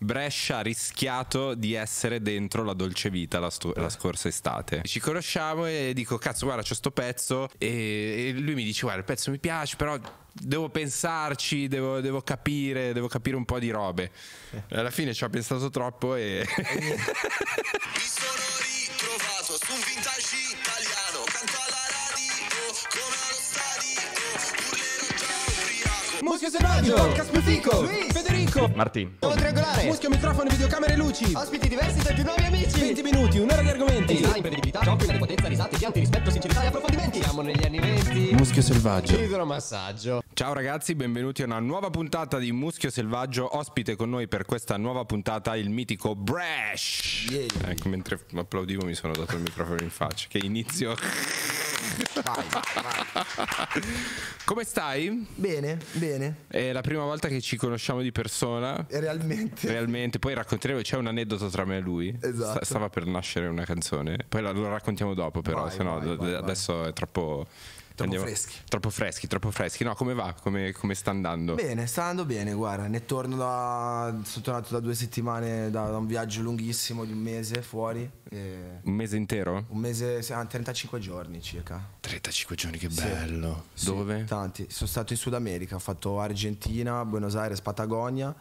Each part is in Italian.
Brescia ha rischiato di essere dentro la dolce vita la, stu- la scorsa estate. Ci conosciamo e dico, cazzo, guarda, c'ho sto pezzo. E, e lui mi dice, guarda, il pezzo mi piace, però devo pensarci, devo, devo, capire, devo capire un po' di robe. Alla fine ci ha pensato troppo e... Muschio selvaggio Podcast più fico Federico Martino Modo Muschio, microfono, videocamere, luci Ospiti diversi dai nuovi amici 20 minuti, un'ora di argomenti Design, imprevedibilità, gioco, inadempotenza, risate, pianti, rispetto, sincerità e approfondimenti Siamo negli anni 20 Muschio selvaggio Idromassaggio Ciao ragazzi, benvenuti a una nuova puntata di Muschio selvaggio Ospite con noi per questa nuova puntata il mitico Brash yeah. Ecco, mentre applaudivo mi sono dato il microfono in faccia Che inizio vai, vai. Come stai? Bene, bene. È la prima volta che ci conosciamo di persona. Realmente. Realmente. Poi racconteremo, c'è un aneddoto tra me e lui. Esatto. Stava per nascere una canzone. Poi lo raccontiamo dopo, però, vai, se no adesso è troppo Troppo Andiamo. freschi. Troppo freschi, troppo freschi. No, come va? Come, come, sta andando? Bene, sta andando bene, guarda. Ne torno da. Sono tornato da due settimane, da, un viaggio lunghissimo di un mese fuori. E... Un mese intero? Un mese, 35 ah, giorni circa. 35 giorni, che bello. Sì. Dove? Sì, tanti. Sono stato in Sud America, ho fatto Argentina, Buenos Aires, Patagonia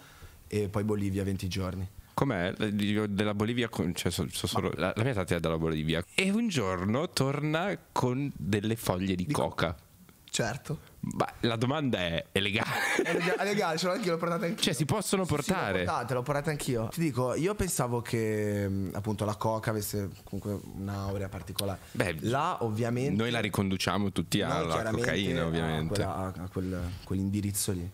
e poi Bolivia 20 giorni. Com'è? Della Bolivia, cioè, so, so solo, la, la, mia tata è dalla Bolivia. E un giorno torna con delle foglie di, di coca. Co- certo. Ma la domanda è: è legale? È legale, è legale ce l'ho anche io l'ho portata anch'io. Cioè, si possono portare? Sì, l'ho portata, l'ho portata anch'io. Ti dico, io pensavo che mm, appunto la coca avesse comunque un'aurea particolare. Beh, là ovviamente. Noi la riconduciamo tutti alla cocaina, ovviamente. A, quella, a, quel, a quell'indirizzo lì.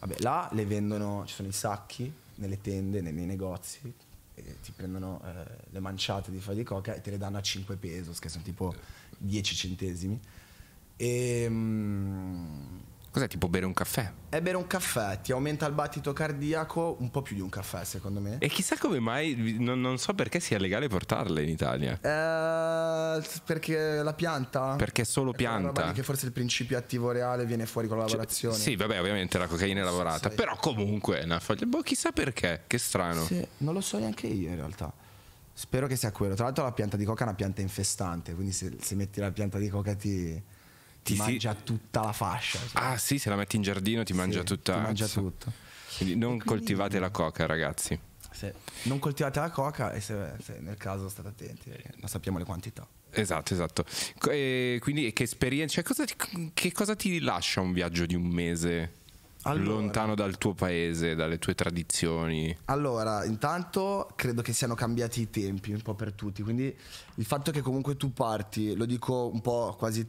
Vabbè, là le vendono, ci sono i sacchi nelle tende, nei, nei negozi, ti prendono eh, le manciate di foglie di coca e te le danno a 5 pesos, che sono tipo 10 centesimi. E, mm, Cos'è tipo bere un caffè? È bere un caffè, ti aumenta il battito cardiaco un po' più di un caffè secondo me. E chissà come mai, non, non so perché sia legale portarle in Italia. Eh, perché la pianta. Perché solo pianta. Perché forse il principio attivo reale viene fuori con la cioè, lavorazione. Cioè, sì, vabbè, ovviamente la cocaina è lavorata, sì, però comunque è una foglia. Boh, chissà perché, che strano. Sì, non lo so neanche io in realtà. Spero che sia quello. Tra l'altro la pianta di coca è una pianta infestante, quindi se, se metti la pianta di coca ti ti mangia si... tutta la fascia. Sì. Ah sì, se la metti in giardino ti mangia sì, tutta la mangia tutto. Quindi non quindi... coltivate la coca ragazzi. Se non coltivate la coca e se, se nel caso state attenti, eh, non sappiamo le quantità. Esatto, esatto. E quindi che esperienza, cioè cosa ti, che cosa ti lascia un viaggio di un mese allora, lontano dal tuo paese, dalle tue tradizioni? Allora, intanto credo che siano cambiati i tempi un po' per tutti, quindi il fatto che comunque tu parti, lo dico un po' quasi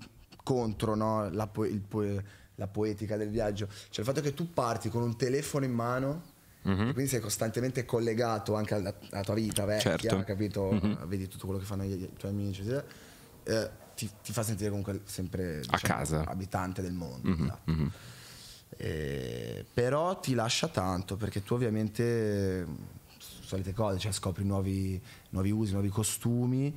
contro no? la, po- po- la, poetica del viaggio. Cioè il fatto che tu parti con un telefono in mano. Mm-hmm. Quindi sei costantemente collegato anche alla, alla tua vita vecchia, certo. capito? Mm-hmm. Vedi tutto quello che fanno i, i tuoi amici, eh, ti, ti, fa sentire comunque sempre diciamo, a casa. abitante del mondo. Mm-hmm. Mhm. No? Eh, però ti lascia tanto perché tu ovviamente solite cose, cioè scopri nuovi, nuovi usi, nuovi costumi.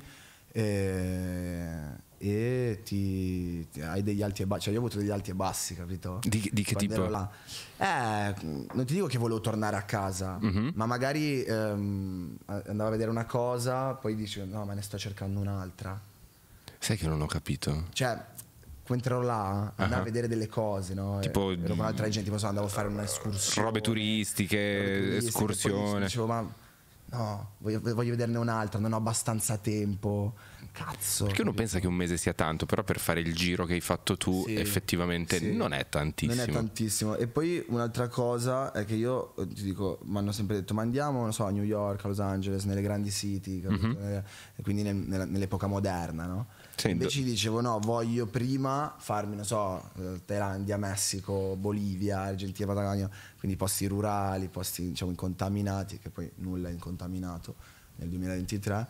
Eh, e ti, ti, hai degli alti e bassi, cioè io ho avuto degli alti e bassi, capito? Di, di che Quando tipo? Eh, non ti dico che volevo tornare a casa, mm-hmm. ma magari ehm, andavo a vedere una cosa, poi dici no, ma ne sto cercando un'altra. Sai che non ho capito? Cioè, quando ero là andavo uh-huh. a vedere delle cose, no? Tipo ero con altra gente, tipo, so, andavo a fare un'escursione. Robe turistiche, robe turistiche escursione. Dicevo, ma no, voglio, voglio vederne un'altra, non ho abbastanza tempo. Cazzo. Perché uno pensa che un mese sia tanto, però per fare il giro che hai fatto tu sì, effettivamente sì. non è tantissimo. Non è tantissimo. E poi un'altra cosa è che io eh, ti dico, mi hanno sempre detto, ma andiamo, non so, a New York, a Los Angeles, nelle grandi city, mm-hmm. quindi nell'epoca moderna, no? Sì, Invece do... dicevo no, voglio prima farmi, non so, eh, Thailandia, Messico, Bolivia, Argentina, Patagonia, quindi posti rurali, posti diciamo incontaminati, che poi nulla è incontaminato nel 2023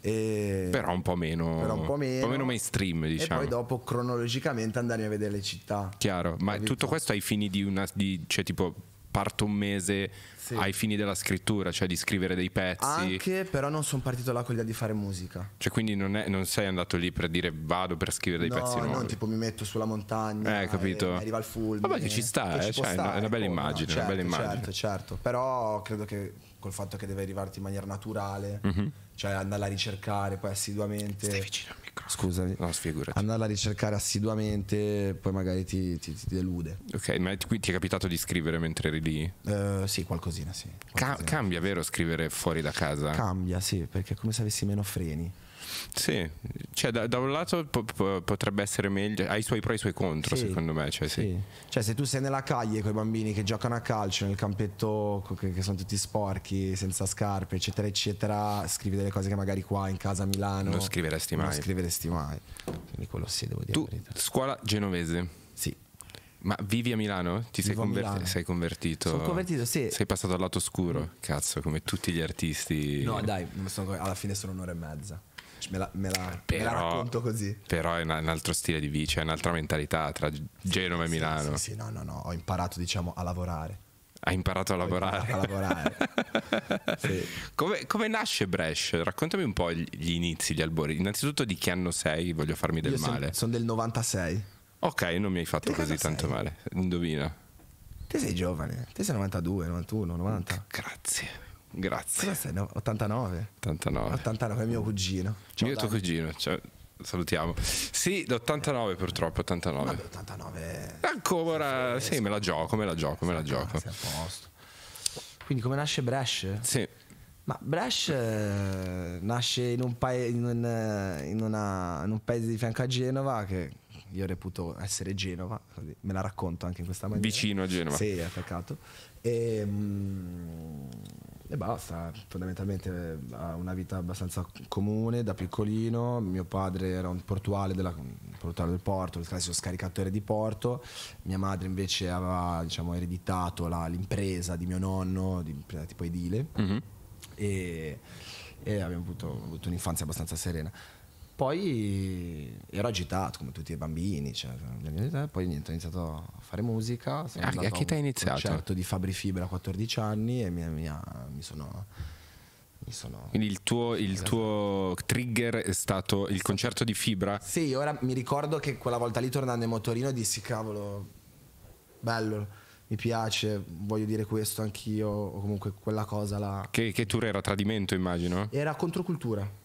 e però un po' meno, però un po meno, un po meno mainstream, diciamo. E poi diciamo. dopo cronologicamente andare a vedere le città. Chiaro, ma tutto questo ai fini di una... Di, cioè tipo parto un mese sì. ai fini della scrittura, cioè di scrivere dei pezzi. Anche, però non sono partito là con l'idea di fare musica. Cioè, quindi non, è, non, sei andato lì per dire vado per scrivere dei no, pezzi nuovi. No, tipo mi metto sulla montagna, eh, capito. Eh, arriva il fulmine. Vabbè che ci sta, che eh, ci cioè, stare, è una bella immagine, certo, una bella immagine. Certo, certo, però credo che col fatto che deve arrivarti in maniera naturale, mm-hmm. cioè andare a ricercare poi assiduamente. Stai vicino al microfono. Scusami. No, sfigurati. Andarla a ricercare assiduamente, poi magari ti, ti, ti delude. Ok, ma qui ti è capitato di scrivere mentre eri lì? Uh, sì, qualcosa qualcosina, sì. Qualcosina. Ca- cambia, vero, scrivere fuori da casa? Cambia, sì, perché è come se avessi meno freni. Sì, cioè, da, da, un lato po- po- potrebbe essere meglio, ha i suoi pro e i suoi contro sì, secondo me. Cioè, sì. Sì. cioè, se tu sei nella calle con i bambini che giocano a calcio nel campetto che, che, sono tutti sporchi, senza scarpe, eccetera, eccetera, scrivi delle cose che magari qua in casa a Milano non scriveresti mai. Non scriveresti mai. Quindi quello sì, devo dire. Tu, scuola genovese. Ma vivi a Milano? Ti sei, conver- Milano. sei, convertito? Sono convertito, sì. Sei passato al lato scuro, mm. cazzo, come tutti gli artisti. No, dai, sono, alla fine sono un'ora e mezza. Cioè, me la, me, la, però, me la, racconto così. Però è un altro stile di vita, cioè è un'altra mentalità tra Genova sì, e Milano. Sì, sì, no, no, no, ho imparato diciamo a lavorare. Hai imparato a ho lavorare. Imparato a lavorare. sì. come, come, nasce Brescia? Raccontami un po' gli, gli, inizi, gli albori. Innanzitutto di che anno sei, voglio farmi del Io male. Sono son del 96. Ok, non mi hai fatto così tanto sei? male. Indovina. Te sei giovane, te sei 92, 91, 90. Grazie. Grazie. Cosa sei? No, 89? 89. 89 è mio cugino. Ciao, mio tuo cugino, ciao salutiamo. Sì, l'89 purtroppo, 89. Vabbè, 89. Ancora, sì, me la gioco, me la gioco, me la gioco. a posto. Quindi come nasce Bresh? Sì. Ma Bresh eh, nasce in un, paese, in, eh, in, in un paese di fianco a Genova che io reputo essere Genova, me la racconto anche in questa maniera. Vicino a Genova. Sì, attaccato. E, mm, e basta, fondamentalmente eh, ha una vita abbastanza comune da piccolino, mio padre era un portuale, della, portuale del porto, il classico scaricatore di porto, mia madre invece aveva diciamo, ereditato la, l'impresa di mio nonno, di, tipo edile, mm-hmm. e, e abbiamo avuto, avuto un'infanzia abbastanza serena. Poi ero agitato come tutti i bambini, cioè, poi niente, ho iniziato a fare musica. Sono ah, a, a chi ti hai iniziato? Certo, di Fabri Fibra a 14 anni e mia, mia, mi sono sono... Quindi il tuo, il esatto. tuo, trigger è stato il concerto di Fibra? Sì, ora mi ricordo che quella volta lì tornando in motorino dissi cavolo, bello, mi piace, voglio dire questo anch'io, o comunque quella cosa là. Che, che tour era? Tradimento immagino? Era Controcultura.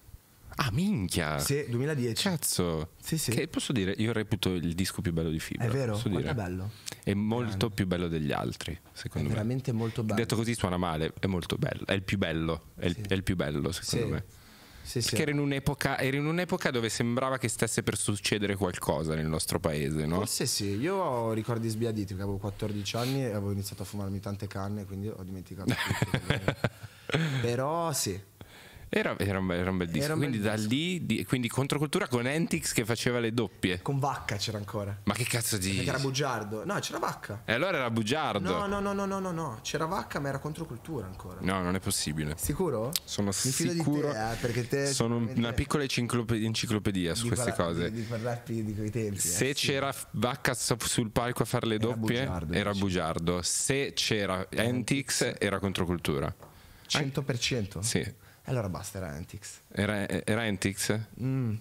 Ah, minchia! Sì, 2010. Cazzo! Sì, sì. Che posso dire, io reputo il disco più bello di Fibra. È vero, posso dire. bello. È molto Grande. più bello degli altri, secondo è me. veramente molto bello. Detto così suona male, è molto bello. È il più bello, è, sì. il, è il, più bello, secondo sì. me. Sì, Perché sì. Era, in un'epoca, era in un'epoca dove sembrava che stesse per succedere qualcosa nel nostro paese, no? Forse sì, io ho ricordi sbiaditi perché avevo 14 anni e avevo iniziato a fumarmi tante canne, quindi ho dimenticato tutto. Però sì, era, era, un, era un, bel disco. Un quindi bel da disco. lì, di, quindi controcultura con Antix che faceva le doppie. Con Vacca c'era ancora. Ma che cazzo di. Perché era bugiardo. No, c'era Vacca. E allora era bugiardo. No, no, no, no, no, no, C'era Vacca, ma era controcultura ancora. No, non è possibile. Sicuro? Sono sicuro. Te, eh, perché te. Sono una piccola enciclopedia, enciclopedia su queste cose. Di, di parlarti di quei tempi. Eh, Se eh, c'era sì. Vacca sul palco a fare le doppie, era bugiardo. Era bugiardo. Se c'era Antix, era controcultura. 100%? Sì. Allora basta, era Antix. Era, era Antix? Mm.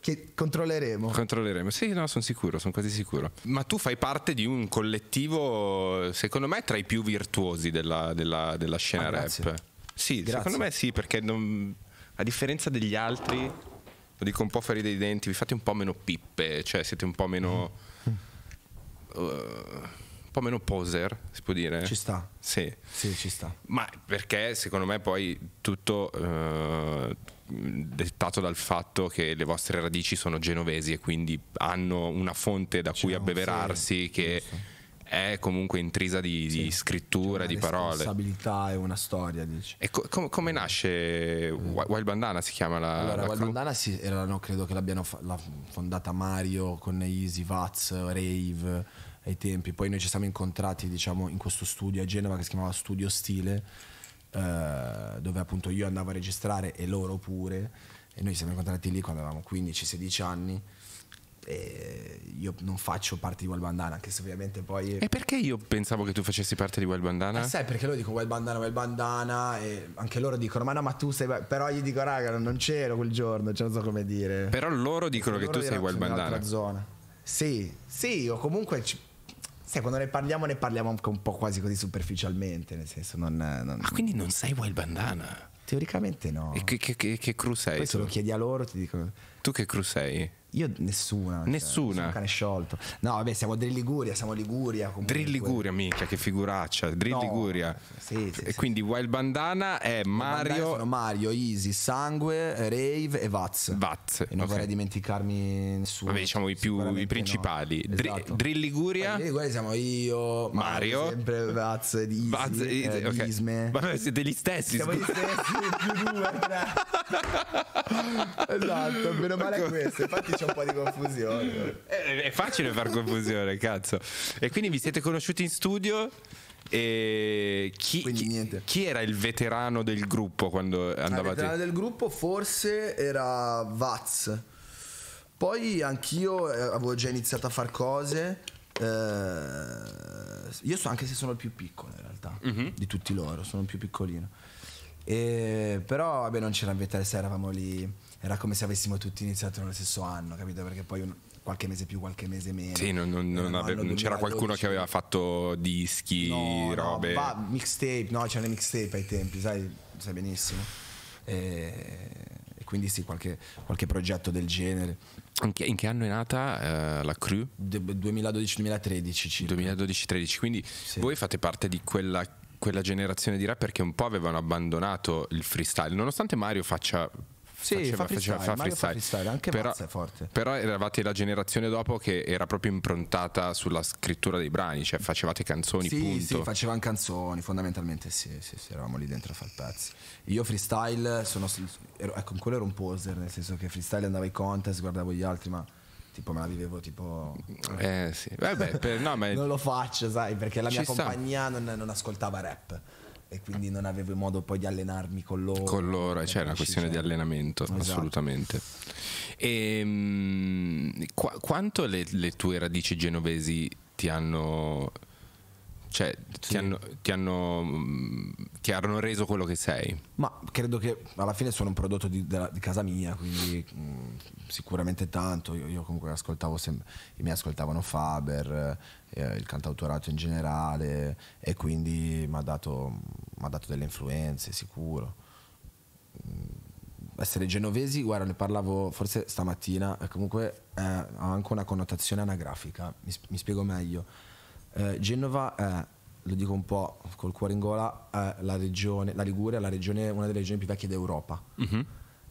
che controlleremo. Controlleremo, sì, no, sono sicuro, sono quasi sicuro. Ma tu fai parte di un collettivo, secondo me, tra i più virtuosi della, della, della scena ah, rap. Sì, grazie. secondo me sì, perché non, a differenza degli altri, lo dico un po' fuori dei denti, vi fate un po' meno pippe, cioè siete un po' meno... Mm. Uh, po' meno poser, si può dire. Ci sta. Sì. sì ci sta. Ma perché secondo me poi tutto eh, dettato dal fatto che le vostre radici sono genovesi e quindi hanno una fonte da cioè, cui abbeverarsi sì, che è comunque intrisa di, sì, di scrittura, di parole. responsabilità e una storia, dici. E co- com- come nasce mm. Wild Bandana si chiama la Allora, la Wild crew? Bandana sì, erano, credo che l'abbiano fa- fondata Mario con Easy, Vaz, Rave ai tempi. Poi noi ci siamo incontrati diciamo, in questo studio a Genova che si chiamava Studio Stile, eh, dove appunto io andavo a registrare e loro pure. E noi ci siamo incontrati lì quando avevamo 15-16 anni. E io non faccio parte di Wild Bandana, anche se ovviamente poi... E perché io pensavo che tu facessi parte di Wild Bandana? Eh, sai, perché loro dicono Wild Bandana, Wild Bandana, e anche loro dicono, ma no, ma tu sei... Però gli dico, raga, non c'ero quel giorno, cioè, non so come dire. Però loro dicono che loro tu sei Wild Bandana. Zona. Sì, sì, o comunque... Ci Sai, quando ne parliamo, ne parliamo anche un po' quasi così superficialmente, nel senso non... non... Ah, quindi non sai Wild Bandana? Teoricamente no. E che, che, che, che crew sei? Questo lo chiedi a loro, ti dicono... Tu che crew sei? Io nessuna. Cioè, nessuna. Cioè, cane sciolto. No, vabbè, siamo Drill Liguria, siamo Liguria. Comunque. Drill Liguria, minchia, che figuraccia. Drill no, Liguria. Sì, sì, sì. Quindi Wild Bandana è Mario. Mario, Easy, Sangue, Rave e Vaz. Vaz. E non okay. vorrei dimenticarmi nessuno. Vabbè, diciamo i, più, i principali. No. Esatto. Drill Liguria. Drill Liguria siamo io, Mario. Mario sempre Vaz e Easy. Vaz, eh, okay. Isme. Vabbè, siete gli stessi. Siamo gli stessi, più due, tre. esatto, meno male è ecco. questo, infatti c'è un po' di confusione. Eh, è, è facile far confusione, cazzo. E quindi vi siete conosciuti in studio? E chi, chi, chi, era il veterano del gruppo quando ah, andavate? Il veterano del gruppo forse era Vaz. Poi anch'io eh, avevo già iniziato a fare cose. Eh, io so anche se sono il più piccolo in realtà mm-hmm. di tutti loro, sono il più piccolino. E, però vabbè non c'era in veterano, eravamo lì era come se avessimo tutti iniziato nello stesso anno, capito? Perché poi un, qualche mese più, qualche mese meno. Sì, non, non, non, ave- non c'era qualcuno che aveva fatto dischi, no, robe. No, va, mixtape, no, c'erano le mixtape ai tempi, sai, sai benissimo. E, e quindi sì, qualche, qualche, progetto del genere. in che anno è nata uh, la crew? 2012-2013. 2012 2013 quindi sì. voi fate parte di quella quella generazione di rapper che un po' avevano abbandonato il freestyle, nonostante Mario faccia sì, faceva, fa freestyle, faceva, fa freestyle. freestyle. Anche però, Mazza è forte. Però eravate la generazione dopo che era proprio improntata sulla scrittura dei brani, cioè facevate canzoni, sì, punto. Sì, facevano canzoni, fondamentalmente sì, sì, sì, eravamo lì dentro a fare pezzi. Io freestyle sono... Ero, ecco, in quello ero un poser, nel senso che freestyle andavo ai contest, guardavo gli altri, ma tipo me la vivevo tipo eh sì vabbè per, no, ma... non lo faccio sai perché la mia Ci compagnia non, non, ascoltava rap e quindi non avevo modo poi di allenarmi con loro. Con loro, c'è cioè una questione cioè. di certo. allenamento, esatto. assolutamente. E, ehm, qu- quanto le, le, tue radici genovesi ti hanno... Cioè, sì. ti, hanno, ti, hanno, mm, ti hanno reso quello che sei? Ma credo che alla fine sono un prodotto di, della, di casa mia, quindi mh, mm, sicuramente tanto. Io, io comunque ascoltavo sempre, mi ascoltavano Faber, eh, il cantautorato in generale, e quindi mi ha dato mi ha dato delle influenze, sicuro. Mm, essere genovesi, guarda, ne parlavo forse stamattina, eh, comunque eh, ha anche una connotazione anagrafica, mi, mi spiego meglio. Eh, Genova è, lo dico un po' col cuore in gola, è la regione, la Liguria è la regione, una delle regioni più vecchie d'Europa. Mm-hmm.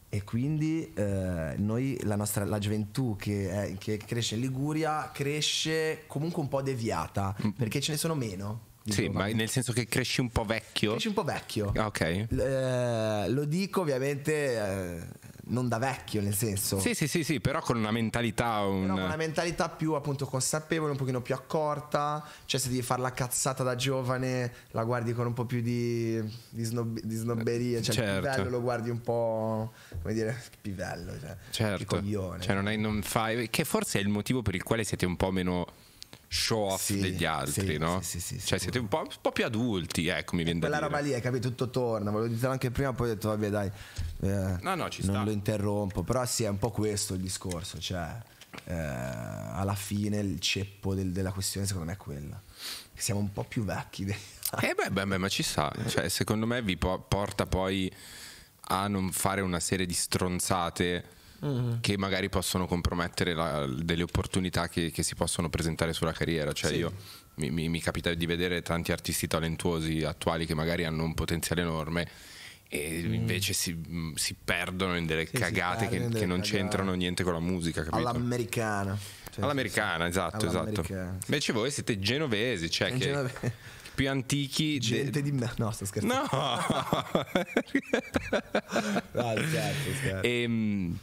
E quindi eh, noi, la, nostra, la gioventù che, è, che, cresce in Liguria cresce comunque un po' deviata, mm. perché ce ne sono meno sì, ma nel senso che cresci un po' vecchio. Cresci un po' vecchio. Ah, ok. Eh, lo dico ovviamente eh, non da vecchio, nel senso. Sì, sì, sì, sì, però con una mentalità. Un... Però con una mentalità più appunto consapevole, un pochino più accorta. Cioè, se devi fare la cazzata da giovane, la guardi con un po' più di, di, snob, di snobberia. Cioè, certo. il pivello lo guardi un po'. come dire, pivello. Cioè, certo. Coglione. Cioè, non, hai, non fai. Che forse è il motivo per il quale siete un po' meno show off sì, degli altri, sì, no? Sì, sì, sì, cioè siete un po', un po', più adulti, ecco, mi viene Quella roba lì, hai capito, tutto torna, ve lo dicevo anche prima, poi ho detto vabbè dai, eh, no, no, ci non sta. lo interrompo, però sì, è un po' questo il discorso, cioè eh, alla fine il ceppo del, della questione secondo me è quella, siamo un po' più vecchi. eh beh, beh, beh, ma ci sta, cioè secondo me vi po- porta poi a non fare una serie di stronzate Mm-hmm. che magari possono compromettere la, delle opportunità che, che, si possono presentare sulla carriera. Cioè sì. io, mi, mi, mi capita di vedere tanti artisti talentuosi attuali che magari hanno un potenziale enorme e mm. invece si, mm, si, perdono in delle sì, cagate che, in delle che, non cagate. c'entrano niente con la musica. Capito? All'americana. Cioè, All'americana, esatto, esatto, All'americana. esatto. Invece voi siete genovesi, cioè che genove... più antichi. Gente de... di me. No, sto scherzando. No, no scherzo, scherzo. E, ehm,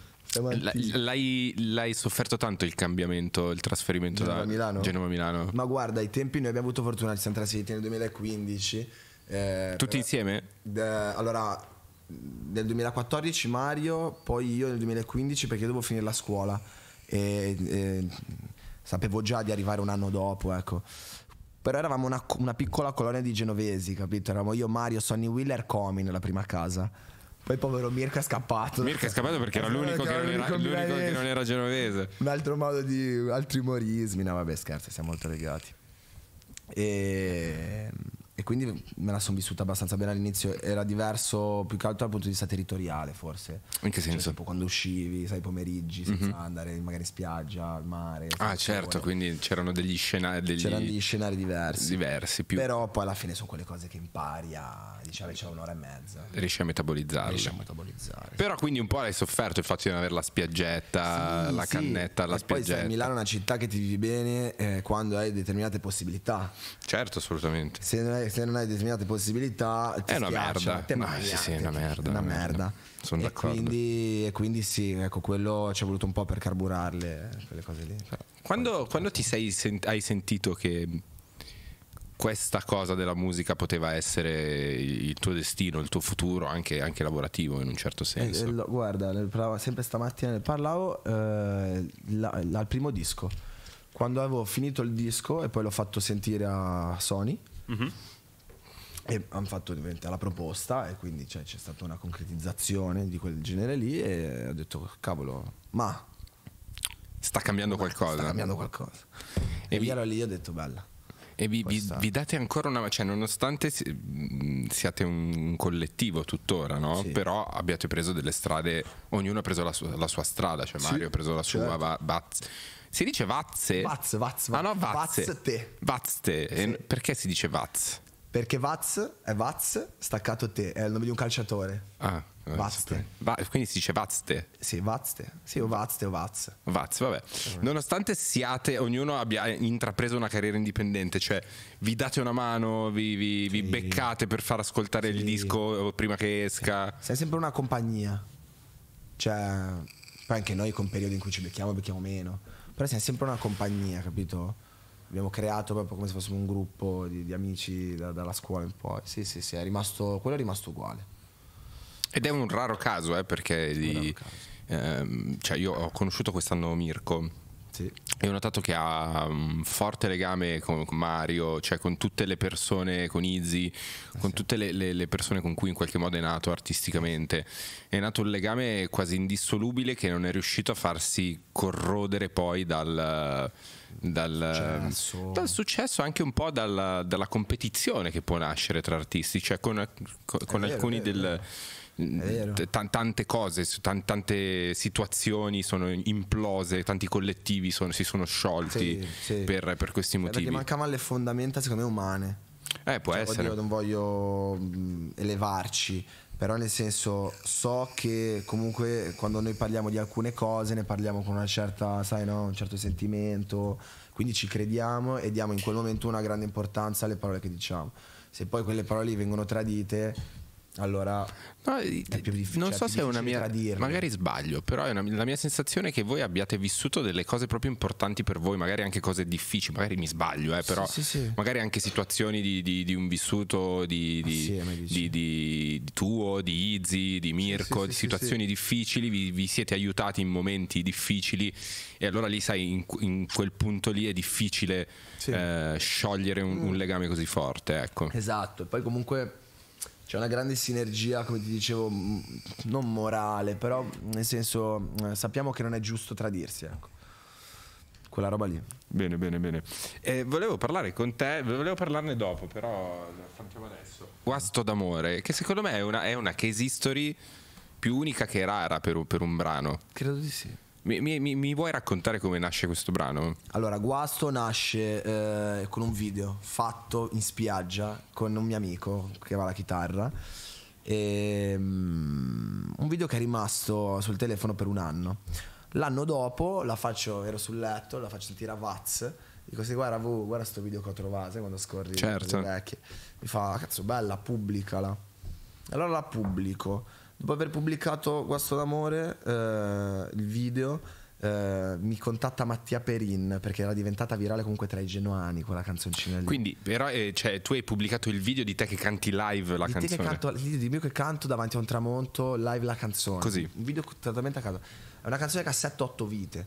L'hai, l'hai, sofferto tanto il cambiamento, il trasferimento Genova da Milano. Genova Milano? Ma guarda, ai tempi noi abbiamo avuto fortuna, ci siamo trasferiti nel 2015. Eh, Tutti però, insieme? Da, allora, nel 2014 Mario, poi io nel 2015 perché dovevo finire la scuola e, e sapevo già di arrivare un anno dopo, ecco. Però eravamo una, una piccola colonia di genovesi, capito? Eravamo io, Mario, Sonny Wheeler, Comi nella prima casa. Poi povero Mirko è scappato. Mirko è scappato perché era l'unico, che, non era, l'unico che non era genovese. Un altro modo di altri umorismi. No, vabbè, scherzi, siamo molto legati. E, e quindi me la sono vissuta abbastanza bene all'inizio. Era diverso più che altro dal punto di vista territoriale, forse. In che cioè, senso? Cioè, tipo quando uscivi, sai, pomeriggi, senza mm-hmm. andare magari in spiaggia, al mare. Ah, certo, vuole. quindi c'erano degli scenari. Degli... C'erano degli scenari diversi. Diversi, più. Però poi alla fine sono quelle cose che impari a diciamo c'è cioè un'ora e mezza. Riesci a metabolizzare. Riesci a metabolizzare. Però quindi un po' hai sofferto il fatto di non avere la spiaggetta, sì, la sì. cannetta, la e spiaggetta. Poi se Milano è una città che ti vivi bene eh, quando hai determinate possibilità. Certo, assolutamente. Se non hai, se non hai determinate possibilità ti è una schiaccia, merda. Te no, sì, sì, è una merda. Una, merda. Sono e d'accordo. Quindi, e quindi sì, ecco, quello ci è voluto un po' per carburarle, eh, quelle cose lì. Quando, quando ti sei sent- hai sentito che questa cosa della musica poteva essere il tuo destino, il tuo futuro, anche, anche lavorativo in un certo eh, senso. Eh, guarda, sempre stamattina ne parlavo eh, la, la, al primo disco. Quando avevo finito il disco e poi l'ho fatto sentire a Sony. Mm-hmm. E hanno fatto la proposta e quindi cioè, c'è stata una concretizzazione di quel genere lì e ho detto cavolo, ma... Sta cambiando ma, qualcosa. Sta cambiando qualcosa. E, e vi... ero lì e ho detto bella. E vi, vi, vi, date ancora una... Cioè, nonostante siate un collettivo tuttora, no? sì. Però abbiate preso delle strade... Ognuno ha preso la sua, la sua strada, cioè Mario sì, ha preso la sua, certo. va, Baz... Si dice Vazze? Vaz, Vaz, Vaz. Ah no, Vazze. Vazte. Vazte. Sì. Perché si dice Vaz? Perché Vaz è Vaz, staccato te, è il nome di un calciatore. Ah, eh, Vazte. Va- quindi si dice Vazte. Sì, Vazte. Sì, o Vazte o Vaz. Vaz, vabbè. Nonostante siate, ognuno abbia intrapreso una carriera indipendente, cioè vi date una mano, vi, vi, vi beccate per far ascoltare il disco eh, prima che esca. Sei sempre una compagnia. Cioè, poi anche noi con periodi in cui ci becchiamo, becchiamo meno. Però sei sempre una compagnia, capito? abbiamo creato proprio come se fossimo un gruppo di, di amici da, dalla scuola in poi. Sì, sì, sì, è rimasto, quello è rimasto uguale. Ed è un raro caso, eh, perché di, Ehm, cioè io ho conosciuto quest'anno Mirko. Sì. E ho notato che ha un forte legame con, Mario, cioè con tutte le persone, con Izzy, eh, con sì. tutte le, le, le, persone con cui in qualche modo è nato artisticamente. È nato un legame quasi indissolubile che non è riuscito a farsi corrodere poi dal, dal successo, dal successo anche un po' dalla, dalla, competizione che può nascere tra artisti, cioè con, con, con vero, alcuni del... Mm, tante cose, tante situazioni sono implose, tanti collettivi sono, si sono sciolti sì, sì. Per, per, questi motivi. Perché mancavano le fondamenta, secondo me, umane. Eh, può cioè, essere. Oddio, non voglio mm, elevarci, però nel senso so che comunque quando noi parliamo di alcune cose ne parliamo con una certa, sai, no? un certo sentimento, quindi ci crediamo e diamo in quel momento una grande importanza alle parole che diciamo. Se poi quelle parole vengono tradite allora, no, non so se è una mia. Tradirlo. Magari sbaglio, però è una, la mia sensazione è che voi abbiate vissuto delle cose proprio importanti per voi, magari anche cose difficili, magari mi sbaglio, eh, però sì, sì, sì. magari anche situazioni di, di, di un vissuto di, di, tuo, di Izzy, di Mirko, di situazioni difficili, vi, vi, siete aiutati in momenti difficili e allora lì sai, in, in quel punto lì è difficile eh, sciogliere un, un mm. legame così forte. Ecco. Esatto, e poi comunque c'è una grande sinergia, come ti dicevo, non morale, però nel senso eh, sappiamo che non è giusto tradirsi, ecco quella roba lì. Bene, bene, bene. Eh, volevo parlare con te, volevo parlarne dopo, però lo affrontiamo adesso. Guasto d'amore, che secondo me è una, è una case history più unica che rara per, per un brano. Credo di sì. Mi, mi, mi, vuoi raccontare come nasce questo brano? Allora, Guasto nasce eh, con un video fatto in spiaggia con un mio amico che va alla chitarra. E, um, un video che è rimasto sul telefono per un anno. L'anno dopo la faccio, ero sul letto, la faccio sentire a Vaz. Dico, sì, guarda, vu, guarda sto video che ho trovato quando scorri certo. le vecchie. Mi fa, ah, cazzo, bella, pubblicala. Allora la pubblico Dopo aver pubblicato Guasto d'amore, eh, il video, eh, mi contatta Mattia Perin perché era diventata virale comunque tra i genuani quella canzoncina lì. Quindi, però, eh, cioè, tu hai pubblicato il video di te che canti live la di canzone. Te che canto, di, di me che canto davanti a un tramonto live la canzone. Così. Un video totalmente a caso. È una canzone che ha 7-8 vite.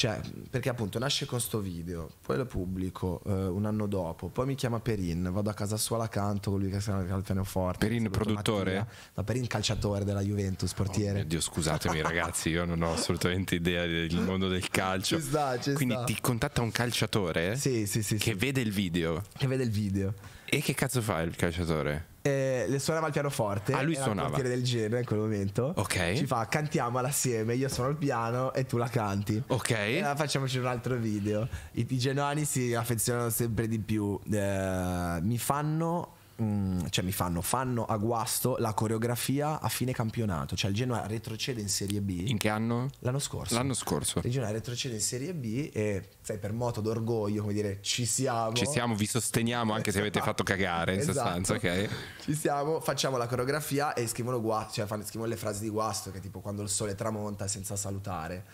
Cioè, perché appunto nasce con sto video, poi lo pubblico eh, un anno dopo, poi mi chiama Perin, vado a casa sua, la canto, lui che suona il pianoforte. Perin produttore? Mattina. No, Perin calciatore della Juventus, portiere. Oh mio Dio, scusatemi ragazzi, io non ho assolutamente idea del mondo del calcio. Ci sta, ci Quindi sta. ti contatta un calciatore? Sì, sì, sì. Che sì. vede il video? Che vede il video. E che cazzo fa il calciatore? eh, le suonava il pianoforte. Ah, lui era suonava. Era del genere in quel momento. Ok. Ci fa cantiamola assieme, io sono il piano e tu la canti. Ok. E allora facciamoci un altro video. I, i si affezionano sempre di più. Eh, mi fanno Mm, cioè mi fanno, fanno a guasto la coreografia a fine campionato. Cioè il Genoa retrocede in Serie B. In che anno? L'anno scorso. L'anno scorso. Il Genoa retrocede in Serie B e, sai, per moto d'orgoglio, come dire, ci siamo. Ci siamo, vi sosteniamo anche se avete esatto. fatto cagare, in esatto. sostanza, ok? Ci siamo, facciamo la coreografia e scrivono, guasto, cioè, scrivono le frasi di guasto, che tipo quando il sole tramonta senza salutare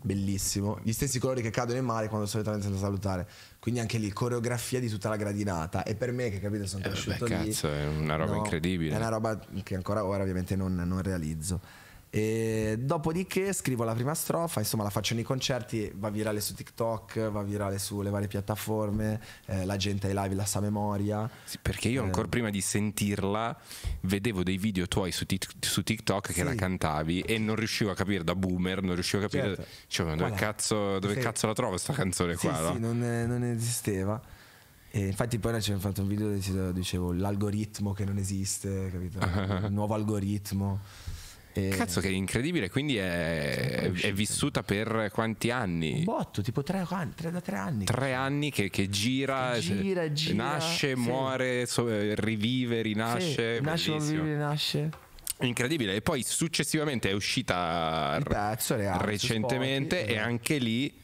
bellissimo. Gli stessi colori che cadono in mare quando solitamente sono a salutare. Quindi anche lì coreografia di tutta la gradinata. E per me, che capito, sono eh, cresciuto beh, lì. Cazzo, è una roba no, incredibile. È una roba che ancora ora ovviamente non, non realizzo. E dopodiché scrivo la prima strofa, insomma la faccio nei concerti, va virale su TikTok, va virale sulle varie piattaforme, eh, la gente ai live la sa memoria. Sì, perché io eh. ancora prima di sentirla vedevo dei video tuoi su, tic- su TikTok che sì. la cantavi e non riuscivo a capire da boomer, non riuscivo a capire certo. cioè, dove, cazzo, dove sì. cazzo, la trovo questa canzone qua. Sì, no? sì non, è, non esisteva. E infatti poi ci hanno fatto un video dove dicevo l'algoritmo che non esiste, capito? Il nuovo algoritmo. E... Eh, Cazzo, che è incredibile! Quindi è, è, vissuta per quanti anni? Un botto, tipo tre anni, tre da tre anni. Tre anni che, che gira, che cioè, gira, gira, nasce, sì. muore, so, eh, rivive, rinasce. Sì, nasce, rivive, rinasce. Incredibile, e poi successivamente è uscita pezzo, reazzo, recentemente sporchi, e esatto. anche lì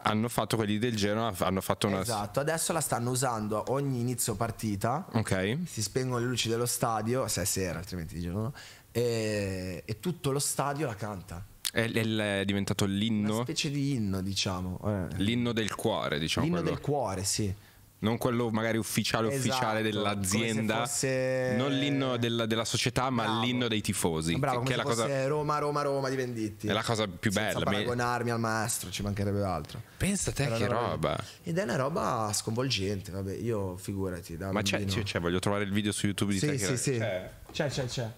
hanno fatto quelli del Genoa hanno fatto una esatto adesso la stanno usando ogni inizio partita ok si spengono le luci dello stadio se è sera altrimenti di giorno e, e tutto lo stadio la canta. È, è diventato l'inno? Una specie di inno, diciamo. Eh. L'inno del cuore, diciamo. L'inno quello. del cuore, sì. Non quello magari ufficiale esatto, ufficiale dell'azienda, fosse... non l'inno della, della società, ma bravo. l'inno dei tifosi. Bravo, che, che è la cosa... Roma, Roma, Roma di Venditti. È la cosa più bella. Senza paragonarmi al maestro, ci mancherebbe altro. Pensa te Era che roba. roba. Ed è una roba sconvolgente, vabbè, io figurati. ma c'è, c'è, c'è, voglio trovare il video su YouTube di sì, te. Sì, che sì, sì. C'è, c'è, c'è. c'è.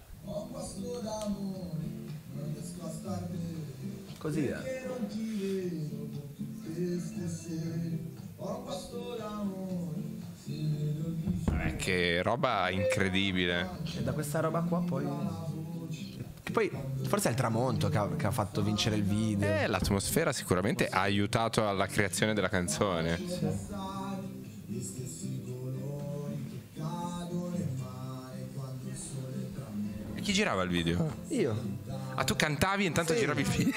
Così è. Eh, che roba incredibile. E da questa roba qua poi Che poi forse è il tramonto che ha, che ha fatto vincere il video. Eh, l'atmosfera sicuramente ha aiutato alla creazione della canzone. Sì. Chi girava il video? Eh, io. Ah, tu cantavi e intanto sì. giravi il film.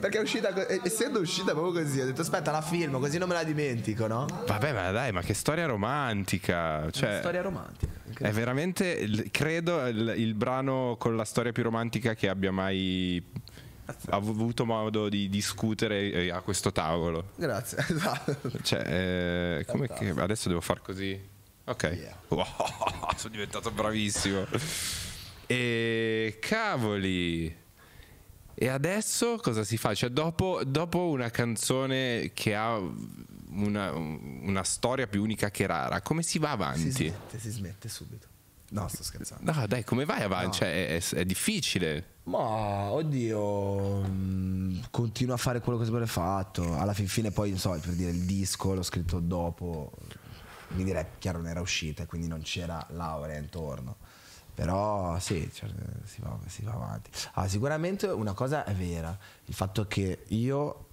Perché è uscita, eh, essendo uscita proprio così, ho detto aspetta la filmo così non me la dimentico, no? Vabbè, ma dai, ma che storia romantica. Cioè, Una storia romantica. È veramente, credo, il, il brano con la storia più romantica che abbia mai avuto modo di discutere eh, a questo tavolo. Grazie. Esatto. Cioè, eh, come che adesso devo far così? Ok. Yeah. Wow, sono diventato bravissimo. E cavoli. E adesso cosa si fa? Cioè, dopo, dopo una canzone che ha una, una, storia più unica che rara, come si va avanti? Si smette, si smette subito. No, sto scherzando. No, dai, come vai avanti? No. Cioè, è, è, è, difficile. Ma oddio, mm, continua a fare quello che si sempre fatto. Alla fin fine, poi, non so, per dire il disco l'ho scritto dopo di direi chiaro non era uscita, quindi non c'era laurea intorno. Però sì, cioè, si, va, si, va, avanti. Ah, sicuramente una cosa è vera, il fatto che io,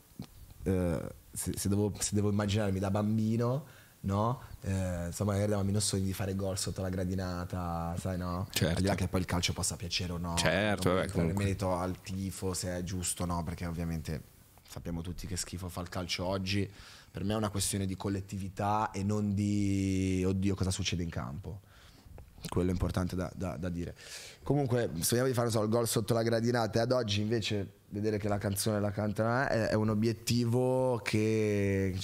eh, se, se, devo, se, devo, immaginarmi da bambino, no? Eh, insomma, magari da bambino sogni di fare gol sotto la gradinata, sai no? Certo. Al di là certo. che poi il calcio possa piacere o no. Certo, non vabbè, comunque. merito al tifo se è giusto o no, perché ovviamente sappiamo tutti che schifo fa il calcio oggi per me è una questione di collettività e non di oddio cosa succede in campo quello è importante da, da, da dire comunque speriamo di fare so, il gol sotto la gradinata e ad oggi invece vedere che la canzone la cantano è, eh, è, un obiettivo che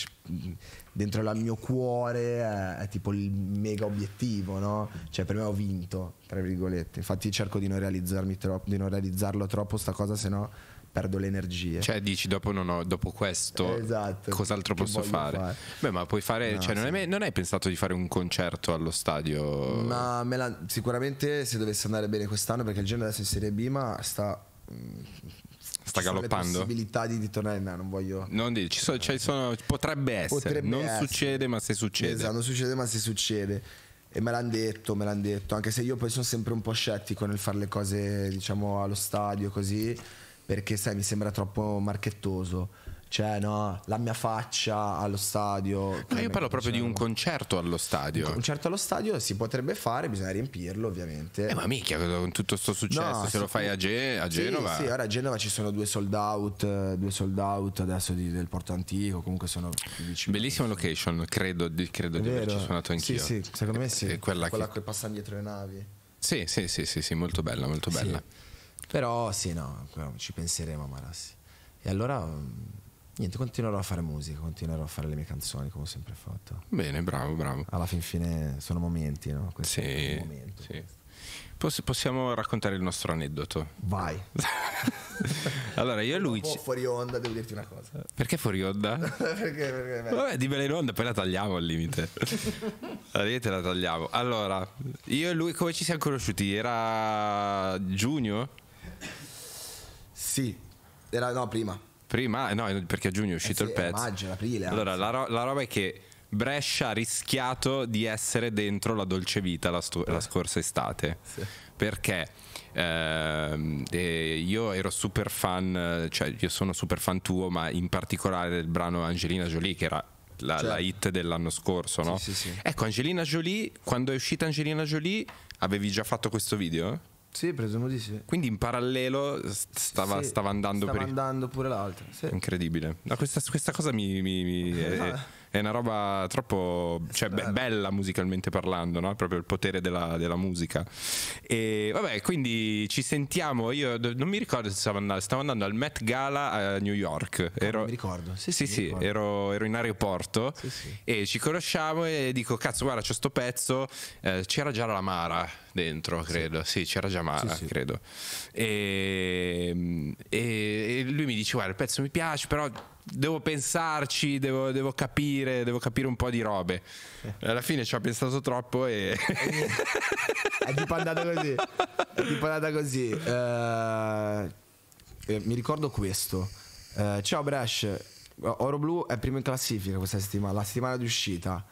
dentro il mio cuore è, è, tipo il mega obiettivo no? cioè per me ho vinto tra virgolette infatti cerco di non, troppo, di non realizzarlo troppo sta cosa se no perdo le energie. Cioè, dici dopo, ho, dopo questo, eh, esatto, cos'altro posso fare? fare? Beh, ma puoi fare. No, cioè, sì. non, hai, non, hai, pensato di fare un concerto allo stadio? Ma la, sicuramente se dovesse andare bene quest'anno, perché il genere adesso in Serie B, ma sta. Mm, sta galoppando. La possibilità di, di tornare, no, non voglio. Non dici, ci sono, cioè, sono, potrebbe essere. Potrebbe non essere. succede, ma se succede. Esatto, non succede, ma se succede. E me l'hanno detto, me l'hanno detto. Anche se io poi sono sempre un po' scettico nel fare le cose, diciamo, allo stadio così perché sai mi sembra troppo marchettoso cioè no, la mia faccia allo stadio. No, io parlo proprio di un concerto allo stadio. Un concerto allo stadio si potrebbe fare, bisogna riempirlo ovviamente. Eh, ma mica, con tutto sto successo, no, se lo fai a, Ge- a, Genova. Sì, ora a Genova ci sono due sold out, eh, due sold out adesso di, del Porto Antico, comunque sono Bellissima location, credo, di, credo di averci suonato anch'io. Sì, sì, secondo me sì. È eh, quella, quella che... che passa dietro le navi. Sì, sì, sì, sì, sì molto bella, molto bella. Sì. Però sì, no, ci penseremo a Marassi. E allora mm, niente, continuerò a fare musica, continuerò a fare le mie canzoni come ho sempre fatto. Bene, bravo, bravo. Alla fin fine sono momenti, no? Questo sì, momento, sì. Poss- possiamo raccontare il nostro aneddoto? Vai. allora, io e Luigi. Un fuori onda, devo dirti una cosa. Perché fuori onda? perché, perché, Vabbè, di bella in onda, poi la tagliamo al limite. la te la tagliamo. Allora, io e lui come ci siamo conosciuti? Era giugno? Sì, era no, prima. Prima, eh, no, perché a giugno è eh uscito eh sì, il eh, pezzo. Maggio, aprile. Allora, la, ro la, roba è che Brescia ha rischiato di essere dentro la dolce vita la, eh. la scorsa estate. Sì. Perché? Eh, io ero super fan, cioè io sono super fan tuo, ma in particolare del brano Angelina Jolie, che era la, cioè. la certo. hit dell'anno scorso, no? Sì, sì, sì. Ecco, Angelina Jolie, quando è uscita Angelina Jolie, avevi già fatto questo video? Sì, presumo di sì. Quindi in parallelo stava, sì, stava andando stava per... andando pure l'altro. Sì. Incredibile. No, questa, questa, cosa mi... mi, mi è, è, una roba troppo... Cioè, be bella musicalmente parlando, no? Proprio il potere della, della, musica. E vabbè, quindi ci sentiamo. Io non mi ricordo se stavo andando, stavo andando al Met Gala a New York. Ah, ero... mi ricordo. Sì, sì, sì. Ricordo. Ero, ero, in aeroporto sì, e ci conosciamo e dico, cazzo, guarda, c'è sto pezzo. Eh, c'era già la Mara dentro, credo. Sì, c'era Giamala, sì, sì. credo. E, ehm, e, e, lui mi dice: Guarda, il pezzo mi piace, però devo pensarci, devo, devo capire, devo capire un po' di robe. Eh. Alla fine ci ho pensato troppo e. è tipo andata così. È tipo andata così. Uh, eh, mi ricordo questo. Uh, ciao, Brash. Oro Blu è primo in classifica questa settimana, la settimana di uscita.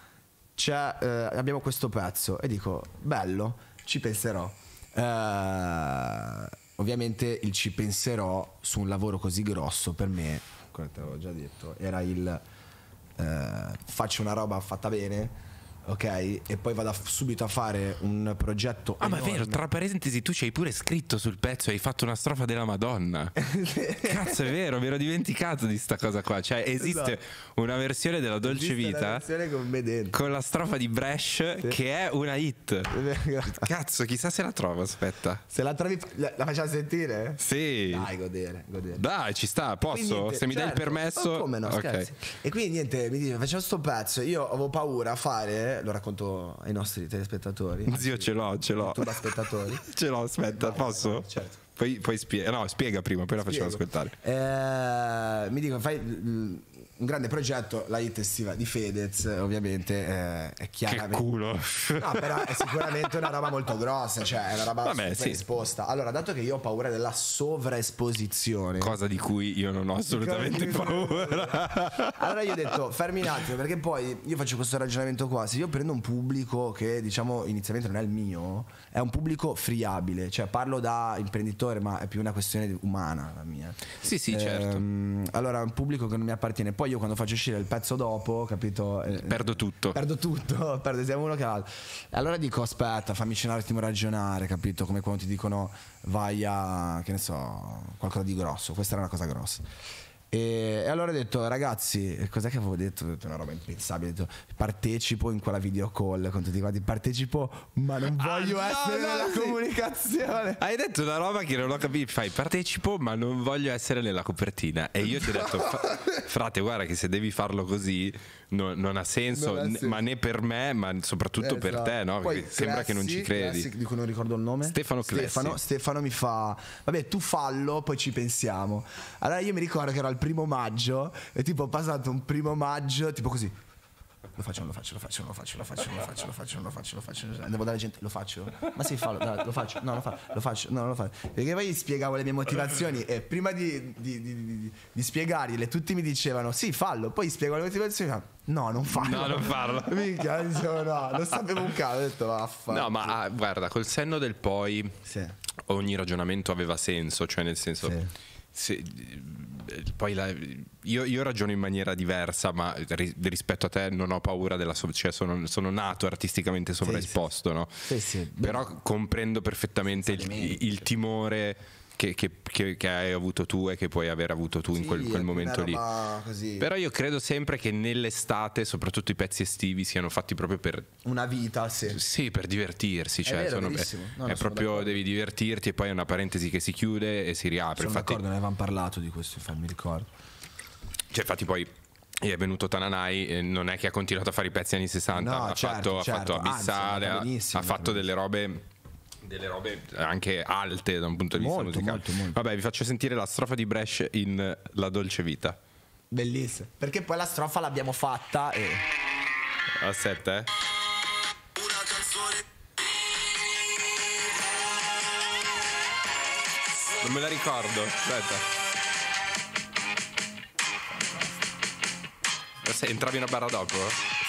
Eh, abbiamo questo pezzo e dico bello ci penserò. Uh, ovviamente il ci penserò su un lavoro così grosso per me, come te l'avevo già detto, era il uh, faccio una roba fatta bene ok? E poi vado a f- subito a fare un progetto. Ah, enorme. ma è vero, tra parentesi, tu ci hai pure scritto sul pezzo, hai fatto una strofa della Madonna. Cazzo, è vero, mi ero dimenticato di sta cosa qua. Cioè, esiste no. Esatto. una versione della Dolce esiste Vita con, con, la strofa di Bresh sì. che è una hit. Cazzo, chissà se la trovo, aspetta. Se la trovi, la, facciamo sentire? Sì. Dai, godere, godere. Dai, ci sta, posso? Niente, se mi certo. dai il certo. permesso. Oh, come no, okay. E quindi niente, mi dice, facciamo sto pezzo, io avevo paura a fare lo racconto ai nostri telespettatori. Zio, ce l'ho, ce l'ho. Da spettatori. ce l'ho, aspetta, vai, posso? Vai, certo. Poi, poi spiega, no, spiega prima, poi la facciamo ascoltare. Eh, mi dico, fai un grande progetto, la hit estiva di Fedez, ovviamente eh, è chiaramente... Che culo! No, però è sicuramente una roba molto grossa, cioè è una roba Vabbè, sì. esposta. Allora, dato che io ho paura della sovraesposizione... Cosa di cui io non ho assolutamente paura. paura. Allora io ho detto, fermi un attimo, perché poi io faccio questo ragionamento qua, se io prendo un pubblico che diciamo inizialmente non è il mio, è un pubblico friabile, cioè parlo da imprenditore, ma è più una questione umana la mia. Sì, sì, eh, certo. Ehm, allora, un pubblico che non mi appartiene. Poi poi io quando faccio uscire il pezzo dopo, capito? Eh, perdo tutto. Perdo tutto, perdo sia uno che l'altro. Allora dico aspetta, fammi un attimo ragionare, capito? Come quando ti dicono vai a, che ne so, qualcosa di grosso. Questa era una cosa grossa. E, allora ho detto, ragazzi, cos'è che avevo detto? Ho detto una roba impensabile. Ho detto, partecipo in quella video call con tutti quanti. Partecipo, ma non ah, voglio ah, essere no, nella sì. comunicazione. Hai detto una roba che non ho capito. Fai, partecipo, ma non voglio essere nella copertina. E io ti ho detto, frate, guarda che se devi farlo così no, non ha senso, non ha senso. ma né per me, ma soprattutto eh, esatto. per te, no? Poi, Clessi, sembra che non ci credi. Clessi, di cui non ricordo il nome. Stefano Clessi. Stefano, Stefano mi fa, vabbè, tu fallo, poi ci pensiamo. Allora io mi ricordo che era il primo maggio e tipo ho passato un primo maggio, tipo così lo faccio, non lo faccio, lo faccio, non lo faccio, lo faccio, non lo faccio, lo faccio, non lo faccio, lo faccio. Devo dare gente, lo faccio. Ma sì, fallo, dai, lo faccio, no, lo faccio, lo faccio, no, lo faccio. Perché poi gli spiegavo le mie motivazioni e prima di, di, di, di spiegargliele tutti mi dicevano sì, fallo, poi gli spiego le motivazioni. Ma, No, non fallo. No, non farlo. Minchia, dicevo, no, non sapevo un cazzo, ho detto vaffanculo. No, ma ah, guarda, col senno del poi sì. ogni ragionamento aveva senso, cioè nel senso... Sì. Se, poi la, io, io, ragiono in maniera diversa, ma ri, rispetto a te non ho paura della so- cioè sono, sono, nato artisticamente sovraesposto, sì, no? Sì, sì. Però comprendo perfettamente il, il, timore che, che, che, che, hai avuto tu e che puoi aver avuto tu sì, in quel, quel momento lì. Così. Però io credo sempre che nell'estate, soprattutto i pezzi estivi, siano fatti proprio per una vita, sì. sì per divertirsi. È cioè, vero, sono, è, no, è proprio d'accordo. devi divertirti e poi è una parentesi che si chiude e si riapre. Sono Infatti, d'accordo, ne avevamo parlato di questo, mi ricordo. Cioè, infatti poi è venuto Tananai, eh, non è che ha continuato a fare i pezzi anni 60, no, ha, certo, fatto, certo. ha, fatto, certo. Abissale, Anzi, ha, ha fatto delle robe, delle robe anche alte da un punto di molto, vista musicale. Molto, molto. Vabbè, vi faccio sentire la strofa di Brescia in La dolce vita. Bellissima, perché poi la strofa l'abbiamo fatta e... Aspetta, eh. Non me la ricordo, aspetta. Entravi in una barra dopo?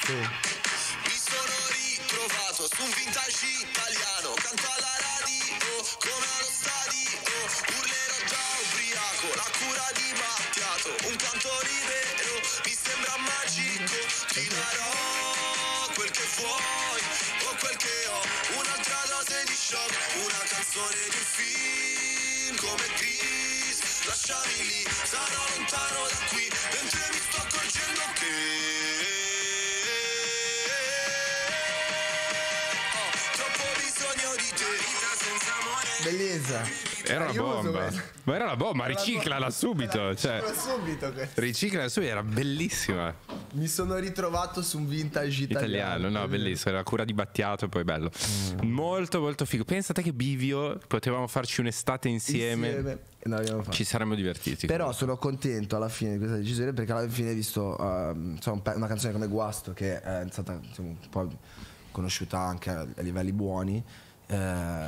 Sì. Mi sono ritrovato su un vintage italiano, canto alla radio come allo stadio, urlerò già ubriaco, la cura di Mattiato, un canto libero, oh, mi sembra magico, ti darò quel che vuoi o quel che ho, un'altra dose di shock, una canzone di un film come Chris, lasciami lì, sarò lontano da qui, mentre bellezza. Era una bomba. Ma era una bomba, riciclala subito. Cioè, subito riciclala subito, era bellissima. Mi sono ritrovato su un vintage italiano. Italiano, no, bellissimo. Era cura di Battiato, e poi bello. Mm. Molto, molto figo. Pensate che bivio, potevamo farci un'estate insieme. insieme. No, Ci saremmo divertiti. Però comunque. sono contento alla fine di questa decisione perché alla fine, visto uh, insomma, una canzone come Guasto, che eh, è stata insomma, un po' conosciuta anche a livelli buoni eh,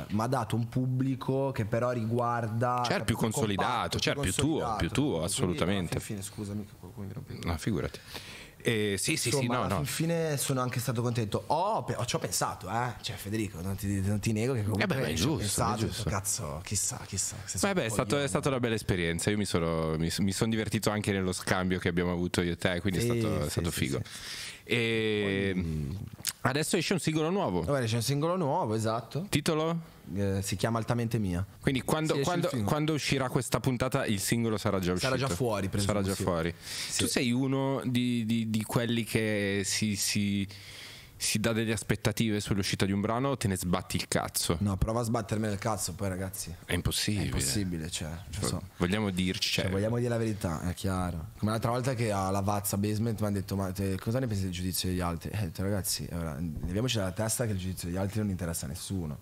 ma ha dato un pubblico che però riguarda... Certo, più consolidato, compatto, certo, più, tuo, più tuo, assolutamente. Quindi, alla fine, scusami, no, figurati. Eh, sì, sì, Insomma, sì, no, alla no. fine sono anche stato contento. Oh, pe- ci ho pensato, eh. Cioè, Federico, non ti, non ti nego che comunque eh beh, beh, giusto, ho pensato, giusto. cazzo, chissà, chissà. Beh, beh, è, stato, è, stata una bella esperienza. Io mi sono, mi, mi sono divertito anche nello scambio che abbiamo avuto io e te, quindi sì, è stato, sì, è stato sì, figo. E ehm, mm. adesso esce un singolo nuovo. Vabbè, c'è un singolo nuovo, esatto. Titolo? Eh, si chiama Altamente Mia. Quindi quando, quando, quando, uscirà questa puntata il singolo sarà già uscito? Sarà già fuori, presumo, Sarà già fuori. Sì. Tu sei uno di, di, di quelli che si, si si dà delle aspettative sull'uscita di un brano, o te ne sbatti il cazzo. No, prova a sbattermi il cazzo, poi ragazzi. È impossibile. È impossibile, cioè. cioè so. Vogliamo dirci. Cioè. cioè, vogliamo dire la verità, è chiaro. Come l'altra volta che alla Vazza Basement mi hanno detto, ma te, cosa ne pensi del giudizio degli altri? E eh, detto, ragazzi, allora, leviamoci dalla testa che il giudizio degli altri non interessa a nessuno.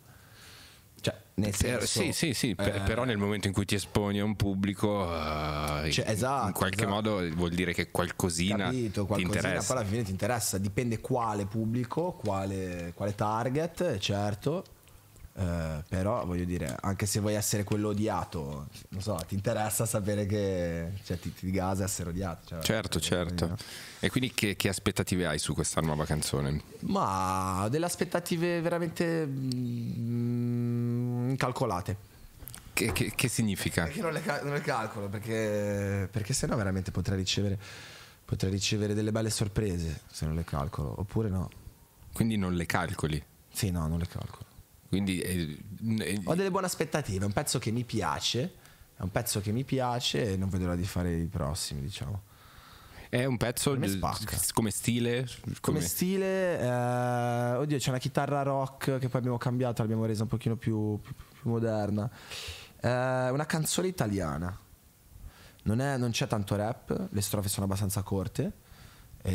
Nel senso, per, sì, sì, sì, eh, per, però nel momento in cui ti esponi a un pubblico, uh, cioè, esatto, in qualche esatto. modo vuol dire che qualcosina, Capito, qualcosina ti interessa. Poi alla fine ti interessa, dipende quale pubblico, quale, quale target, certo. Eh, però voglio dire, anche se vuoi essere quello odiato, non so, ti interessa sapere che cioè, ti, ti gasa essere odiato. Cioè, certo, certo. Voglio... E quindi che, che, aspettative hai su questa nuova canzone? Ma delle aspettative veramente mm, incalcolate. Che, che, che, significa? Perché non le, non le calcolo, perché, perché sennò veramente potrei ricevere, potrei ricevere delle belle sorprese se non le calcolo, oppure no. Quindi non le calcoli? Sì, no, non le calcolo. Quindi, eh, eh, Ho delle buone aspettative, è un pezzo che mi piace, è un pezzo che mi piace e non vedo l'ora di fare i prossimi, diciamo. È un pezzo come stile? Come, come stile, eh, oddio, c'è una chitarra rock che poi abbiamo cambiato, l'abbiamo resa un pochino più, più, più moderna. Eh, una canzone italiana. Non, è, non c'è tanto rap, le strofe sono abbastanza corte e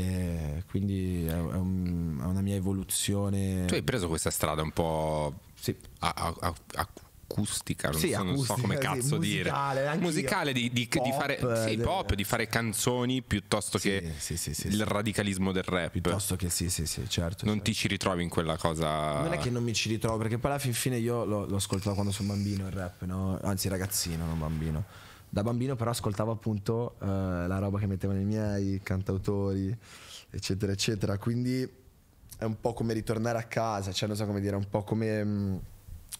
eh, quindi è, un, è, una mia evoluzione. Tu hai preso questa strada un po' sì. a, a, a acustica, non, sì, so, acustica, non so come cazzo musicale, dire. Musicale di, di, pop, di fare sì, pop, di fare canzoni piuttosto sì, che il radicalismo del rap. Piuttosto che sì, sì, sì, certo. Non certo. ti ci ritrovi in quella cosa. Non è che non mi ci ritrovo, perché poi alla fin fine io l'ho, l'ho ascoltato quando sono bambino il rap, no? Anzi, ragazzino, non bambino da bambino però ascoltavo appunto eh, la roba che mettevano i miei cantautori, eccetera, eccetera. Quindi è un po' come ritornare a casa, cioè non so come dire, è un po' come mh, mm,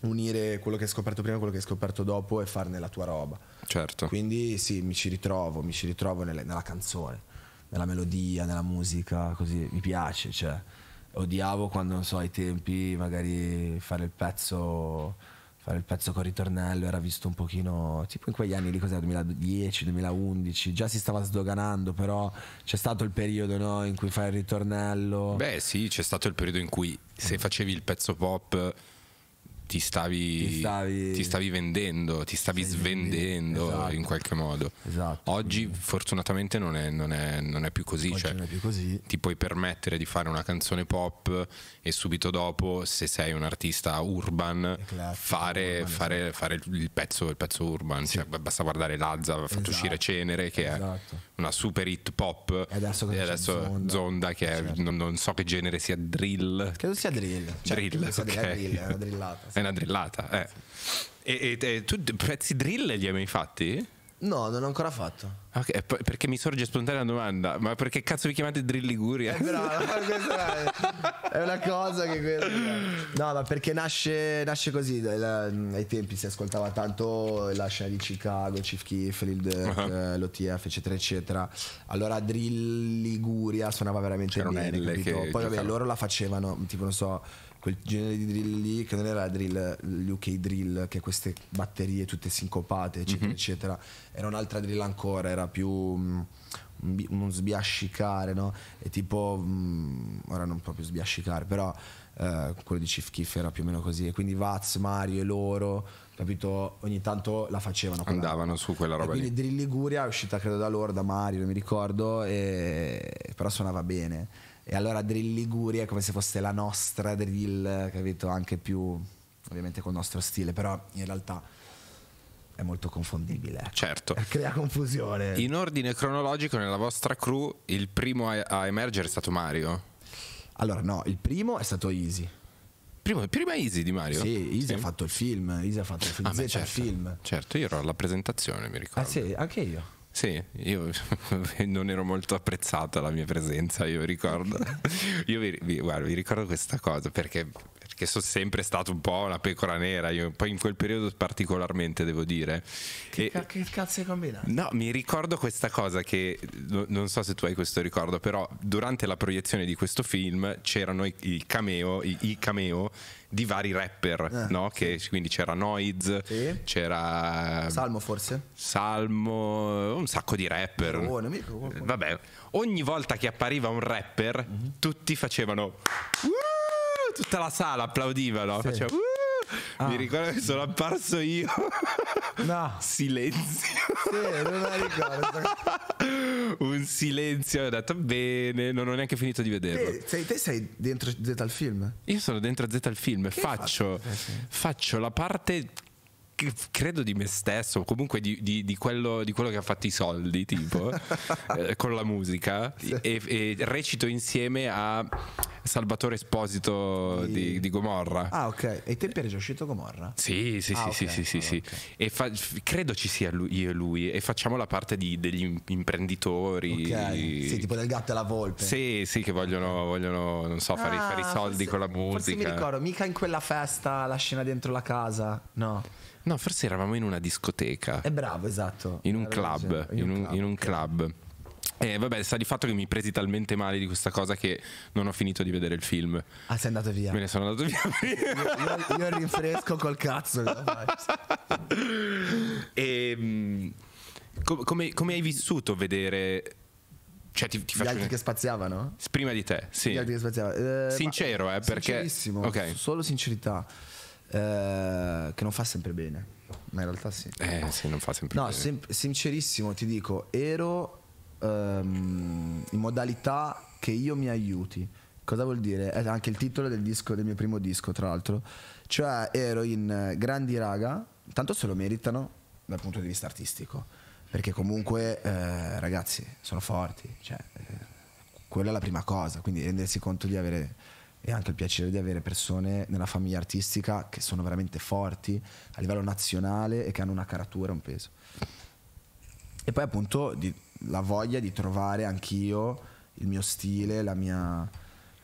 unire quello che hai scoperto prima e quello che hai scoperto dopo e farne la tua roba. Certo. Quindi sì, mi ci ritrovo, mi ci ritrovo nelle, nella canzone, nella melodia, nella musica, così mi piace, cioè odiavo quando non so ai tempi magari fare il pezzo fare il pezzo con ritornello era visto un pochino tipo in quegli anni lì cos'era 2010 2011 già si stava sdoganando però c'è stato il periodo no, in cui fai il ritornello beh sì c'è stato il periodo in cui se facevi il pezzo pop ti stavi, ti stavi, ti stavi vendendo, ti stavi svendendo esatto. in qualche modo. Esatto. Oggi quindi. fortunatamente non è, non, è, non è, più così, cioè, è più così. ti puoi permettere di fare una canzone pop e subito dopo, se sei un artista urban, classico, fare, urban, fare, esatto. fare il, pezzo, il, pezzo, urban, sì. cioè, basta guardare Lazza, ha fatto esatto. uscire Cenere che è esatto. una super hit pop e adesso, e adesso Zonda. Zonda. che certo. non, non, so che genere sia drill. Credo sia drill. Cioè, drill, okay. sia drill, è una drillata. Sì una drillata. Eh. E, e, e, tu pezzi drill li hai mai fatti? No, non ho ancora fatto. Okay, perché mi sorge spontanea una domanda, ma perché cazzo vi chiamate Drill Liguria? Eh, bravo, è una cosa che questa... Eh. No, ma perché nasce, nasce così, ai tempi si ascoltava tanto la scena di Chicago, Chief Keef, Lil Durk, uh-huh. Ah. Eh, l'OTF, eccetera, eccetera. Allora Drill Liguria suonava veramente C'erano bene, capito? Poi vabbè, loro la facevano, tipo non so quel genere di drill lì che non era drill, l'UK drill, che queste batterie tutte sincopate, eccetera, mm-hmm. eccetera. Era un'altra drill ancora, era più um, uno sbiascicare, no? E tipo, um, ora non proprio sbiascicare, però uh, quello di Chief Kiff era più o meno così. E quindi Vaz, Mario e loro, capito, ogni tanto la facevano. Quella, Andavano su quella roba quindi lì. Quindi drill Liguria è uscita credo da loro, da Mario, non mi ricordo, e, però suonava bene e allora drill Liguria è come se fosse la nostra drill, capito? Anche più, ovviamente col nostro stile, però in realtà è molto confondibile. Ecco. Certo. Crea confusione. In ordine cronologico nella vostra crew il primo a, a emergere è stato Mario? Allora no, il primo è stato Easy. Primo, prima Easy di Mario? Sì, Easy sì. ha fatto il film, Easy ha fatto il film, ah, beh, certo, il film. Certo, io ero alla presentazione, mi ricordo. Ah sì, anche io. Sì, io non ero molto apprezzata la mia presenza, io ricordo. Io vi, vi, guarda, vi ricordo questa cosa perché perché sono sempre stato un po' una pecora nera, io, poi in quel periodo particolarmente devo dire. Che, e, ca- che cazzo hai combinato? No, mi ricordo questa cosa che non so se tu hai questo ricordo, però durante la proiezione di questo film c'erano i, i cameo, i, i cameo di vari rapper, eh, no? Che, quindi c'era Noiz, sì. c'era Salmo forse? Salmo, un sacco di rapper. Oh, non mi ricordo. Eh, vabbè, ogni volta che appariva un rapper, mm-hmm. tutti facevano tutta la sala applaudivano. Sì. Faceva, uh, ah. Mi ricordo che sono apparso io. No. silenzio. Sì, non la ricordo. Un silenzio. Ho detto bene, non ho neanche finito di vederlo. Te sei, te sei dentro Z al film? Io sono dentro Z al film. Faccio, eh, faccio la parte credo di me stesso, comunque di, di, di, quello, di quello, che ha fatto i soldi, tipo, eh, con la musica, sì. e, e, recito insieme a Salvatore Esposito di, di, Gomorra. Ah, ok. E ai tempi era già uscito Gomorra? Sì, sì, ah, sì, okay. sì, sì, sì. Okay. E fa, credo ci sia lui, io e lui, e facciamo la parte degli imprenditori. Okay. Sì, tipo del gatto e la volpe. Sì, sì, che vogliono, vogliono non so, ah, fare, fare, i soldi forse, con la musica. Forse mi ricordo, mica in quella festa la scena dentro la casa, no. No, forse eravamo in una discoteca. È bravo, esatto. In un club. In un, In un club. E eh, vabbè, sta di fatto che mi presi talmente male di questa cosa che non ho finito di vedere il film. Ah, sei andato via? Me ne sono andato via. io, io, io rinfresco col cazzo. e, ehm, com, come, come hai vissuto vedere cioè, ti, ti Gli altri che spaziavano? Prima di te, sì. Gli altri che spaziavano. Eh, Sincero, ma, eh, perché... Sincerissimo, okay. solo sincerità. Eh, che non fa sempre bene, ma in realtà sì. Eh sì, non fa sempre no, bene. No, sem- sincerissimo ti dico, ero ehm, in modalità che io mi aiuti. Cosa vuol dire? È anche il titolo del disco, del mio primo disco, tra l'altro. Cioè ero in eh, Grandi Raga, tanto se lo meritano dal punto di vista artistico, perché comunque eh, ragazzi sono forti, cioè, eh, quella è la prima cosa, quindi rendersi conto di avere e anche il piacere di avere persone nella famiglia artistica che sono veramente forti a livello nazionale e che hanno una caratura, un peso. E poi appunto di, la voglia di trovare anch'io il mio stile, la mia,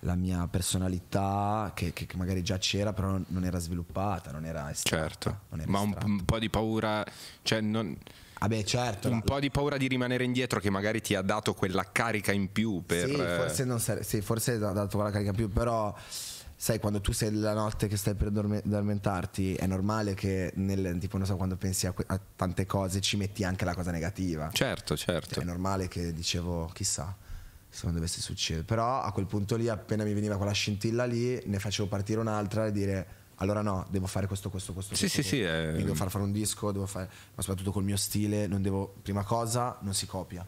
la mia personalità che, che, magari già c'era però non era sviluppata, non era estratta. Certo, non era ma estratta. un, po' di paura, cioè non Ah beh, certo. Un po' di paura di rimanere indietro che magari ti ha dato quella carica in più per... Sì, eh, forse, non sare- sì, forse ha dato quella carica in più, però sai, quando tu sei la notte che stai per addormentarti, è normale che, nel, tipo, non so, quando pensi a, que- a, tante cose ci metti anche la cosa negativa. Certo, certo. Cioè, è normale che dicevo, chissà se non dovesse succedere. Però a quel punto lì, appena mi veniva quella scintilla lì, ne facevo partire un'altra e dire allora no, devo fare questo, questo, questo. Sì, questo, sì, questo. sì. Eh. Quindi eh... devo far fare un disco, devo fare, ma soprattutto col mio stile, non devo, prima cosa, non si copia.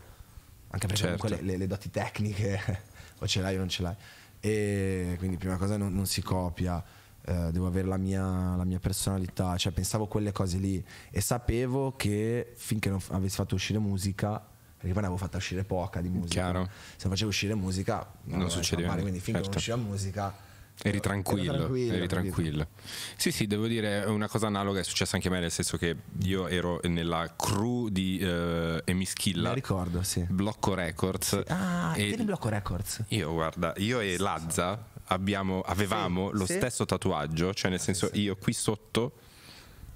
Anche perché certo. comunque le, le, le, doti tecniche o ce l'hai o non ce l'hai. E quindi prima cosa non, non si copia. Uh, devo avere la mia, la mia, personalità, cioè pensavo quelle cose lì e sapevo che finché non f- avessi fatto uscire musica, perché poi ne avevo fatta uscire poca di musica, Chiaro. se facevo uscire musica non, non succedeva. Quindi finché certo. non usciva musica Eri tranquillo, tranquillo, eri tranquillo. Sì, sì, devo dire una cosa analoga è successa anche a me, nel senso che io ero nella crew di uh, eh, Emischilla. ricordo, sì. Blocco Records. Sì. Ah, e Blocco Records. Io guarda, io e Lazza abbiamo, avevamo sì, lo sì. stesso tatuaggio, cioè nel senso io qui sotto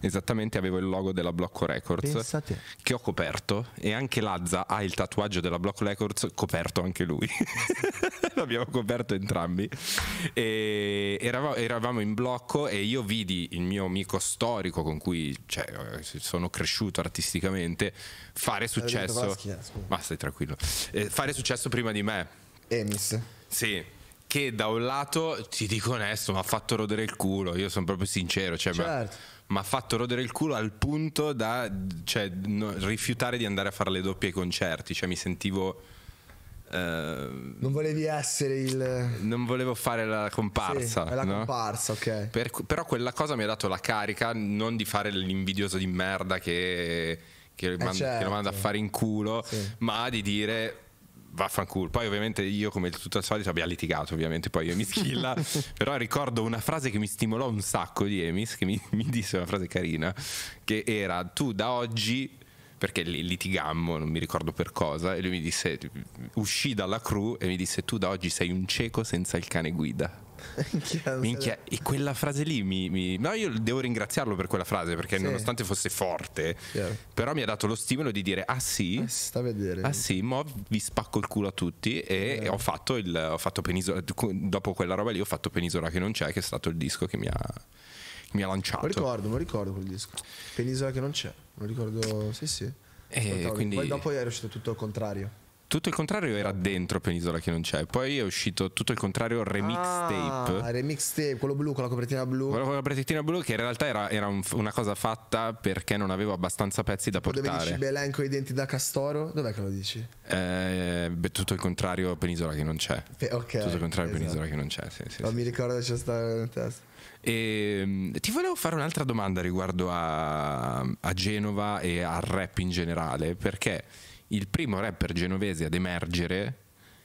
esattamente avevo il logo della Blocco Records Pensate. che ho coperto e anche Lazza ha il tatuaggio della Blocco Records coperto anche lui. L'abbiamo coperto entrambi. E eravamo, eravamo, in blocco e io vidi il mio amico storico con cui cioè, eh, sono cresciuto artisticamente fare successo. Vaschia, eh, ma stai tranquillo. Eh, fare successo prima di me. Emis. Sì, che da un lato ti dico onesto, mi ha fatto rodere il culo, io sono proprio sincero, cioè, certo. ma mi ha fatto rodere il culo al punto da cioè, no, rifiutare di andare a fare le doppie ai concerti, cioè mi sentivo... Eh, non volevi essere il. Non volevo fare la comparsa. Sì, la no? comparsa, ok. Per, però quella cosa mi ha dato la carica non di fare l'invidioso di merda che, che, eh manda, certo. che lo manda a certo. fare in culo, sì. ma di dire vaffanculo. Poi ovviamente io come tutto al solito abbiamo litigato, ovviamente poi Emis mi però ricordo una frase che mi stimolò un sacco di Emis, che mi, mi disse una frase carina, che era tu da oggi perché litigammo, non mi ricordo per cosa, e lui mi disse, uscì dalla crew e mi disse tu da oggi sei un cieco senza il cane guida. Minchia, e quella frase lì mi, mi, No, io devo ringraziarlo per quella frase perché sì. nonostante fosse forte, Chiaro. però mi ha dato lo stimolo di dire ah sì, eh, sta a vedere. ah sì, mo vi spacco il culo a tutti e eh. ho, fatto il, ho fatto Penisola, dopo quella roba lì ho fatto Penisola che non c'è, che è stato il disco che mi ha mi ha lanciato. Lo ricordo, lo ricordo quel disco. Penisola che non c'è, non ricordo, sì sì. E eh, quindi... Poi dopo è riuscito tutto al contrario tutto il contrario era dentro Penisola che non c'è. Poi è uscito tutto il contrario remix ah, tape. Remix tape, quello blu con la copertina blu. Quello con la copertina blu che in realtà era, era un, una cosa fatta perché non avevo abbastanza pezzi da portare. Dove dici Belen con i denti da castoro? Dov'è che lo dici? Eh, beh, tutto il contrario Penisola che non c'è. Pe- eh, ok. Tutto il contrario esatto. Penisola che non c'è. Sì, sì, Non sì. Mi ricordo che c'è stato in testa. E, ehm, ti volevo fare un'altra domanda riguardo a, a Genova e al rap in generale perché il primo rapper genovese ad emergere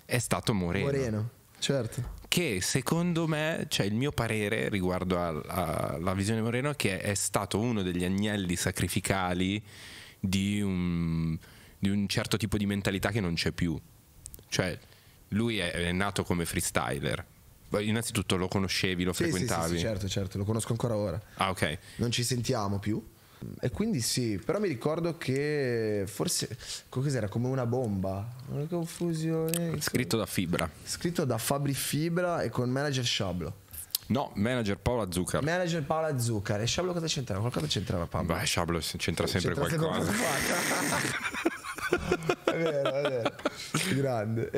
è stato Moreno. Moreno, certo. Che secondo me, cioè il mio parere riguardo alla visione Moreno, che è stato uno degli agnelli sacrificali di un, di un certo tipo di mentalità che non c'è più. Cioè, lui è, è nato come freestyler, Innanzitutto lo conoscevi, lo sì, frequentavi? Sì, sì, sì, certo, certo, lo conosco ancora ora. Ah, ok. Non ci sentiamo più. E quindi sì, però mi ricordo che forse cos'era come una bomba, una confusione. Scritto da Fibra. Scritto da Fabri Fibra e con manager Shablo. No, manager Paola Zuccar. Manager Paola Zuccar. E Shablo cosa c'entrava? Qualcosa c'entrava Paola. Beh, Shablo c'entra sempre c'entra qualcosa. Sempre è vero, è vero. Grande.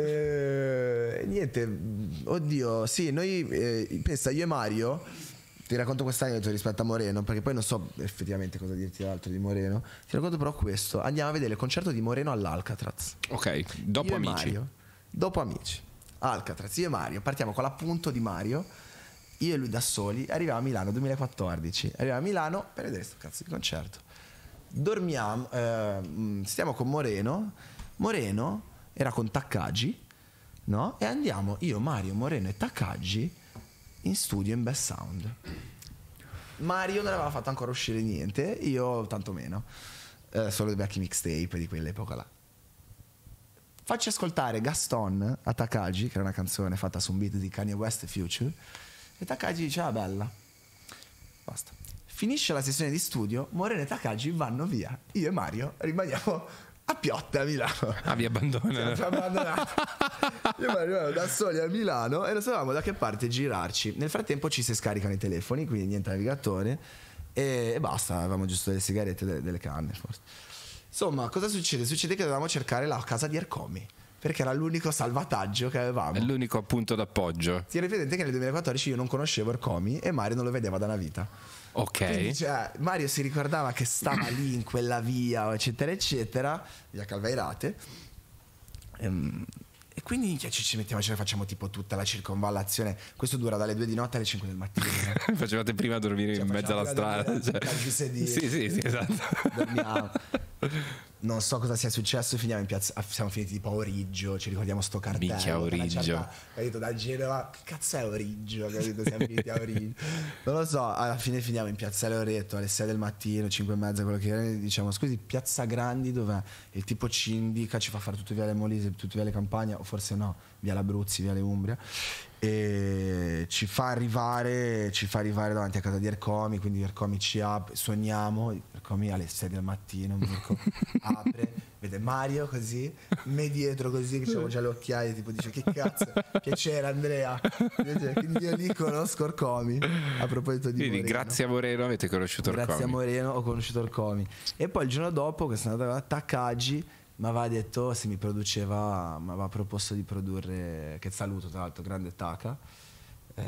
E, niente, oddio, sì, noi, eh, pensa, io e Mario ti racconto questa aneddoto rispetto a Moreno, perché poi non so effettivamente cosa dirti altro di Moreno. Ti racconto però questo. Andiamo a vedere il concerto di Moreno all'Alcatraz. Ok, dopo io Amici. Mario, dopo Amici. Alcatraz, io e Mario. Partiamo con l'appunto di Mario. Io e lui da soli. Arriviamo a Milano 2014. Arriviamo a Milano per vedere questo cazzo di concerto. Dormiamo, eh, stiamo con Moreno. Moreno era con Taccaggi, no? E andiamo, io, Mario, Moreno e Taccaggi in studio in Best Sound. Mario non aveva fatto ancora uscire niente, io tantomeno, eh, solo i vecchi mixtape di quell'epoca là. Faccio ascoltare Gaston a Takagi, che era una canzone fatta su un beat di Kanye West e Future, e Takagi dice, ah bella, basta. Finisce la sessione di studio, Moreno e Takagi vanno via, io e Mario rimaniamo a Piotta a Milano. Ah, vi abbandonano. Ci abbandonato. Io mi arrivavo da soli a Milano e non sapevamo da che parte girarci. Nel frattempo ci si scaricano i telefoni, quindi niente navigatore. E, e basta, avevamo giusto delle sigarette, delle, delle canne forse. Insomma, cosa succede? Succede che dovevamo cercare la casa di Ercomi perché era l'unico salvataggio che avevamo. È l'unico appunto d'appoggio. Ti presente che nel 2014 io non conoscevo Ercomi e Mario non lo vedeva da una vita. Ok. Cioè, Mario si ricordava che stava lì in quella via, eccetera, eccetera, via Calvairate. Ehm, e quindi minchia, cioè, ci, ci mettiamo, ce ne facciamo tipo tutta la circonvallazione. Questo dura dalle 2 di notte alle 5 del mattino. Eh. Facevate prima a dormire cioè, in mezzo alla strada. Dormire, cioè. Sì, sì, sì, esatto. Dormiamo non so cosa sia successo, finiamo in piazza, ah, siamo finiti di a Origgio, ci ricordiamo sto cartello. Minchia Origgio. Certa, detto da Genova, che cazzo è Origgio? Capito, siamo finiti a Origgio. Non lo so, alla fine finiamo in piazza Loreto alle 6 del mattino, 5 e mezza, quello che era, diciamo, scusi, piazza Grandi dove Il tipo ci indica, ci fa fare tutto via le Molise, tutto via le campagne, o forse no via Labruzzi, via Le Umbria e ci fa arrivare, ci fa arrivare davanti a casa di Ercomi, quindi Ercomi ci apre, sogniamo. Ercomi alle 6 del mattino, Mirko apre, vede Mario così, me dietro così, che avevo già le occhiaie, tipo dice che cazzo, che c'era Andrea, quindi io lì conosco Ercomi, a proposito di quindi Moreno. grazie a Moreno avete conosciuto Ercomi. Grazie a Moreno ho conosciuto Ercomi. E poi il giorno dopo che sono andato a Takagi, ma va detto se mi produceva, mi aveva proposto di produrre, che saluto tra l'altro, grande Taka, eh,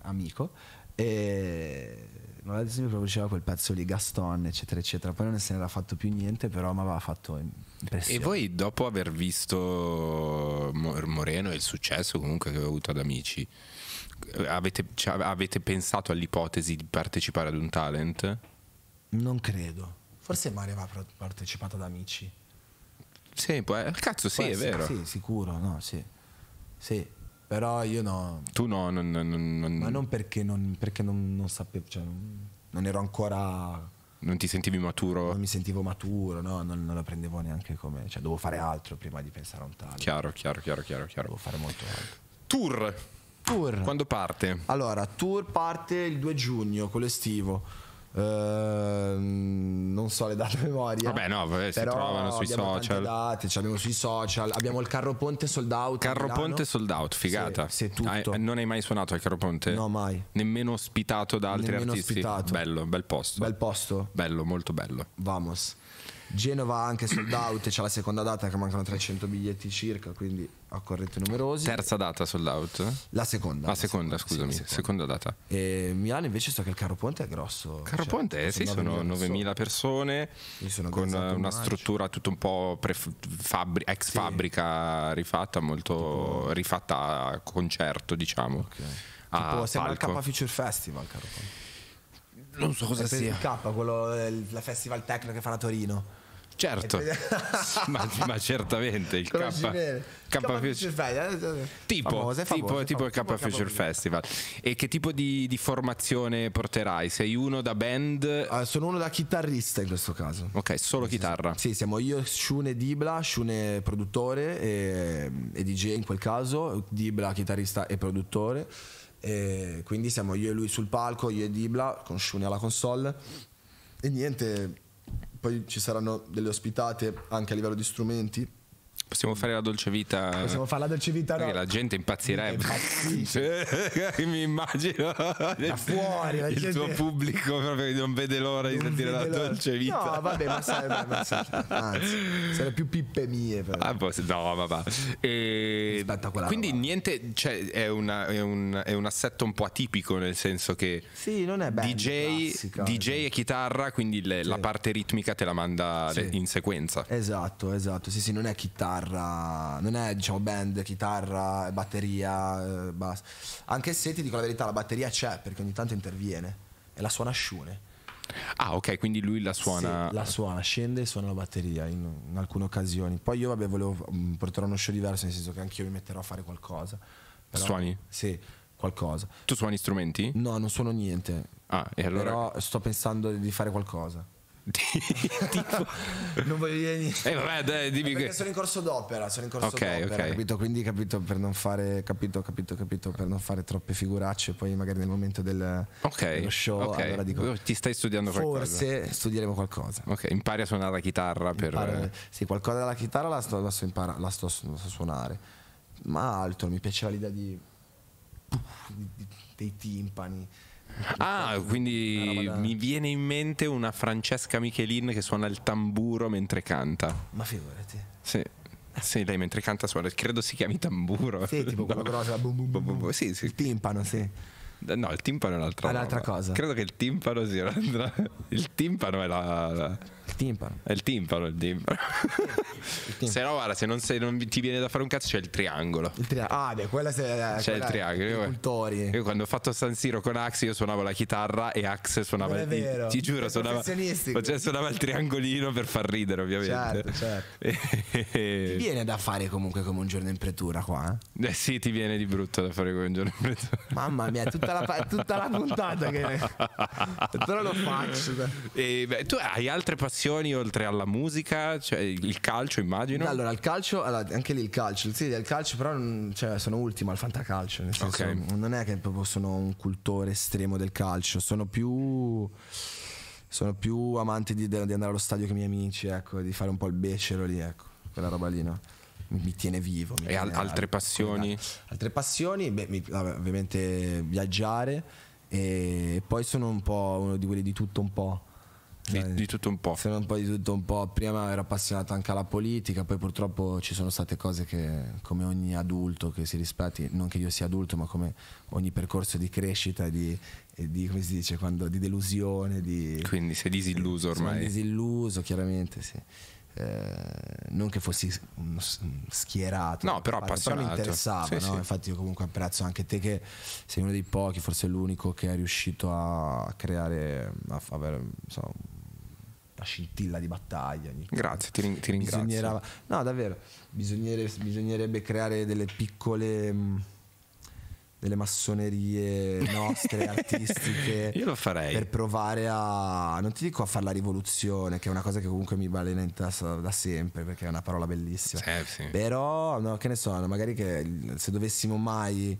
amico, e mi aveva detto se mi produceva quel pezzo lì, Gaston, eccetera, eccetera. Poi non se ne era fatto più niente, però mi aveva fatto impressione. E voi dopo aver visto Moreno e il successo comunque che aveva avuto ad Amici, avete, cioè, avete pensato all'ipotesi di partecipare ad un talent? Non credo. Forse Mario aveva partecipato ad Amici. Sì, può, cazzo, sì, può è essere, vero. Sì, sicuro, no, sì. Sì, però io no. Tu no, non, non, non ma non perché non, perché non, non sapevo, cioè, non, ero ancora. Non ti sentivi maturo? Non mi sentivo maturo, no, non, la prendevo neanche come. Cioè, dovevo fare altro prima di pensare a un tale. Chiaro, chiaro, chiaro, chiaro, chiaro. Devo fare molto altro. Tour. Tour. Quando parte? Allora, tour parte il 2 giugno con l'estivo. Ehm, non so le date memoria. Vabbè, no, vabbè, si trovano sui social. Date, abbiamo sui social. Abbiamo il Carro Ponte sold out. Carro Ponte sold out, figata. Sì, sì, hai, non hai mai suonato al Carro Ponte? No, mai. Nemmeno ospitato da altri Nemmeno artisti. Ospitato. Bello, bel posto. Bel posto. Bello, molto bello. Vamos. Genova anche sold out, c'è la seconda data che mancano 300 biglietti circa, quindi accorrete numerosi. Terza data sold out? La seconda. Ah, la seconda, seconda scusami, sì, la seconda. seconda. data. E Milano invece so che il Carro ponte è grosso. Carro cioè, ponte, eh, sì, sono 9.000 persone, persone con una struttura tutto un po' fabbri ex sì. fabbrica rifatta, molto tipo... rifatta a concerto, diciamo. Okay. Tipo, a sembra palco. Future Festival, Carro ponte. Non so cosa sia. Il K, quello, eh, la Festival Tecno che fa a Torino. Certo, ma, ma, certamente il K, K, K Future Festival. Eh, eh, tipo, famoso, famoso, tipo, il K Future Festival. E che tipo di, di, formazione porterai? Sei uno da band? Uh, sono uno da chitarrista in questo caso. Ok, solo chitarra. Sì, siamo io, Shune Dibla, Shune produttore e, e DJ in quel caso, Dibla chitarrista e produttore. E quindi siamo io e lui sul palco, io e Dibla con Shuni alla console. E niente, poi ci saranno delle ospitate anche a livello di strumenti Possiamo fare la dolce vita. Possiamo fare la dolce vita, no. la gente impazzirebbe. Mi immagino da fuori la il gente... tuo pubblico proprio non vede l'ora non di sentire la dolce vita. No, vabbè, ma sai, ma sai. Anzi, sarà più pippe mie. Ah, poi, no, vabbè. E... Quindi roba. niente, cioè, è, una, è, un, è, un, assetto un po' atipico nel senso che sì, non è bello, DJ, classico, DJ e chitarra, quindi le, sì. la parte ritmica te la manda sì. in sequenza. Esatto, esatto. Sì, sì, non è chitarra chitarra, non è diciamo band, chitarra, batteria, eh, basta. Anche se ti dico la verità, la batteria c'è perché ogni tanto interviene e la suona Sciune. Ah, ok, quindi lui la suona. Sì, la suona, scende e suona la batteria in, in alcune occasioni. Poi io, vabbè, volevo um, portare uno show diverso, nel senso che anch'io mi metterò a fare qualcosa. Però, Suoni? Sì, qualcosa. Tu suoni strumenti? No, non suono niente. Ah, e allora? Però sto pensando di fare qualcosa. tipo... non voglio dire niente. Eh, vabbè, dai, dimmi perché che... sono in corso d'opera, sono in corso okay, d'opera, okay. capito? Quindi capito per non fare capito, capito, capito per non fare troppe figuracce, poi magari nel momento del okay, dello show okay. allora dico oh, ti stai studiando qualcosa. Forse studieremo qualcosa. Ok, impari a suonare la chitarra per Imparo, Sì, qualcosa della chitarra la sto, la sto, impara, la sto, la sto suonare. Ma altro mi piaceva l'idea di, di, di dei timpani Ah, quindi mi viene in mente una Francesca Michelin che suona il tamburo mentre canta. Ma figurati. Sì. Sì, lei mentre canta suona, credo si chiami tamburo. Sì, tipo quello grosso, boom, boom, boom, boom. Sì, sì. Il timpano, sì. No, il timpano è un'altra, cosa. Credo che il timpano sia un'altra. Il timpano è la... la il timpano. È il timpano, il timpano. Il timpano. se no, guarda, se non, se non, ti viene da fare un cazzo, c'è il triangolo. Il tria- ah, beh, quella se, eh, c'è quella il triangolo. Io, io quando ho fatto San Siro con Ax, io suonavo la chitarra e Ax suonava non è vero. ti giuro, suonava, cioè, suonava il triangolino per far ridere, ovviamente. Certo, certo. e... Ti viene da fare comunque come un giorno in pretura qua? Eh, eh sì, ti viene di brutto da fare come un giorno in pretura. Mamma mia, tutta la, tutta la puntata che Però lo faccio. E, beh, tu hai altre passioni passioni oltre alla musica? Cioè, il calcio, immagino. Allora, il calcio, anche lì il calcio. Sì, il calcio, però cioè, sono ultimo al fantacalcio. Nel senso, okay. non è che proprio sono un cultore estremo del calcio, sono più. Sono più amante di, di andare allo stadio che i miei amici, ecco, di fare un po' il becero lì, ecco, quella roba lì, no? mi tiene vivo. Mi e tiene altre al- passioni? Altre passioni, beh, mi, ovviamente viaggiare e poi sono un po' uno di quelli di tutto un po'. Di, di, tutto un po'. Se non poi di tutto un po'. Prima ero appassionato anche alla politica, poi purtroppo ci sono state cose che, come ogni adulto che si rispetti, non che io sia adulto, ma come ogni percorso di crescita, di, di come si dice, quando, di delusione. Di, Quindi sei disilluso ormai. Sono disilluso, chiaramente, sì. Eh, non che fossi schierato, no, però, parte, però mi interessava. Sì, no? sì. Infatti, io comunque apprezzo anche te, che sei uno dei pochi, forse l'unico che è riuscito a creare, a, avere, so, la scintilla di battaglia. Grazie, ti, ring- ti ringrazio. no, davvero, bisognere, bisognerebbe creare delle piccole... Mm, delle massonerie nostre artistiche io lo farei per provare a non ti dico a fare la rivoluzione che è una cosa che comunque mi balena in tasca da sempre perché è una parola bellissima sì, sì. però no, che ne so magari che se dovessimo mai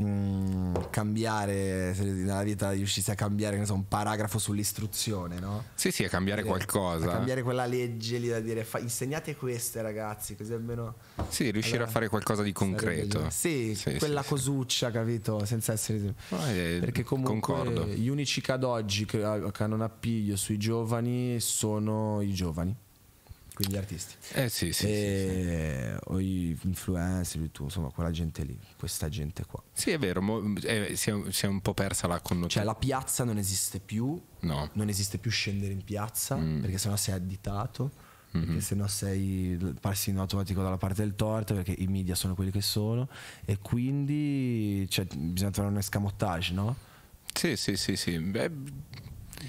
Mm, cambiare, se nella vita riuscissi a cambiare so, un paragrafo sull'istruzione, no? Sì, sì, a cambiare dire, eh, qualcosa. A cambiare quella legge lì da dire, fa, insegnate queste ragazzi, così almeno... Sì, riuscire allora, a fare qualcosa di concreto. Sì, sì, quella sì, cosuccia, sì. capito? Senza essere... Eh, perché comunque concordo. gli unici che che, che hanno un appiglio sui giovani sono i giovani quindi gli artisti. Eh sì, sì. E sì, sì. O influencer, tu, insomma, quella gente lì, questa gente qua. Sì, è vero, mo, eh, si, è, si, è, un po' persa la connotazione. Cioè, la piazza non esiste più, no. non esiste più scendere in piazza, mm. perché sennò sei additato. Mm-hmm. Perché sennò sei passi in automatico dalla parte del torto perché i media sono quelli che sono e quindi cioè, bisogna trovare un escamotage, no? Sì, sì, sì, sì. Beh,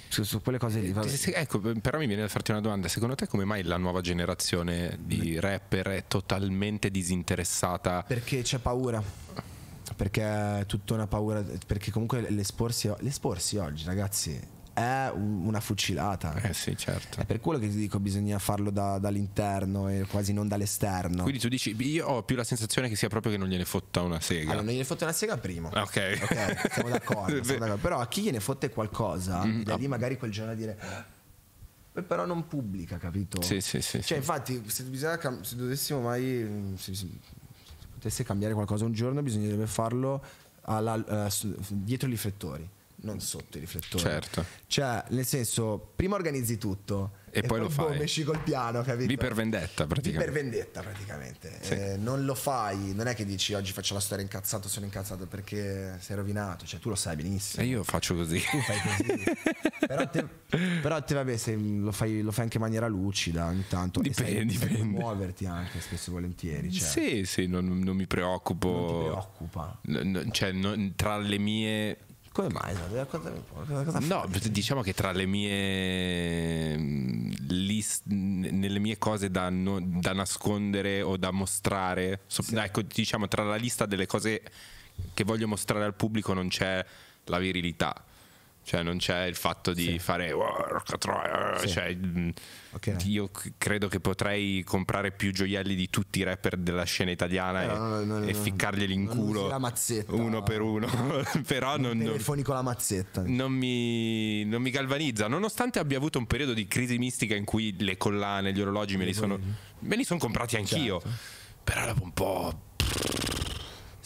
su, su quelle cose lì. Vabbè. Eh, ecco, però mi viene da farti una domanda. Secondo te come mai la nuova generazione di rapper è totalmente disinteressata? Perché c'è paura perché è tutta una paura. Perché comunque l'esporsi, l'esporsi oggi, ragazzi, è una fucilata. Eh sì, certo. È per quello che ti dico bisogna farlo da, dall'interno e quasi non dall'esterno. Quindi tu dici, io ho più la sensazione che sia proprio che non gliene fotta una sega. Allora, non gliene fotta una sega prima. Ah, ok. okay siamo, d'accordo, siamo d'accordo, Però a chi gliene fotte qualcosa, mm, da lì magari quel giorno a dire eh, però non pubblica, capito? Sì, sì, sì. Cioè, sì. infatti, se, bisogna, se dovessimo mai. Mm, se, se, potesse cambiare qualcosa un giorno, bisognerebbe farlo alla, uh, dietro i riflettori non sotto i riflettori. Certo. Cioè, nel senso, prima organizzi tutto e, e poi, poi, lo boh, fai. esci col piano, capito? Vi per vendetta, praticamente. Vi per vendetta, praticamente. Sì. Eh, non lo fai, non è che dici oggi faccio la storia incazzato, sono incazzato perché sei rovinato, cioè tu lo sai benissimo. E io faccio così. Tu fai così. però, te, però te, vabbè, lo fai, lo, fai, anche in maniera lucida intanto Dipende, sai, dipende. Sai muoverti anche spesso e volentieri. Cioè. Sì, sì, non, non mi preoccupo. Non ti preoccupa. No, no, cioè, no, tra le mie come mai? Cioè, no, diciamo che tra le mie mm, list, nelle mie cose da, no, da nascondere o da mostrare, so, sì. ecco, diciamo tra la lista delle cose che voglio mostrare al pubblico non c'è la virilità. Cioè, non c'è il fatto di sì. fare. Oh, sì. Cioè, mm, okay. Io credo che potrei comprare più gioielli di tutti i rapper della scena italiana no, e, no, no, e ficcarglieli in culo uno per uno. Però non. Telefoni con la mazzetta. Non mi, non mi, galvanizza. Nonostante abbia avuto un periodo di crisi mistica in cui le collane, gli orologi me li sono. Me li sono comprati anch'io. Certo. Però dopo un po'.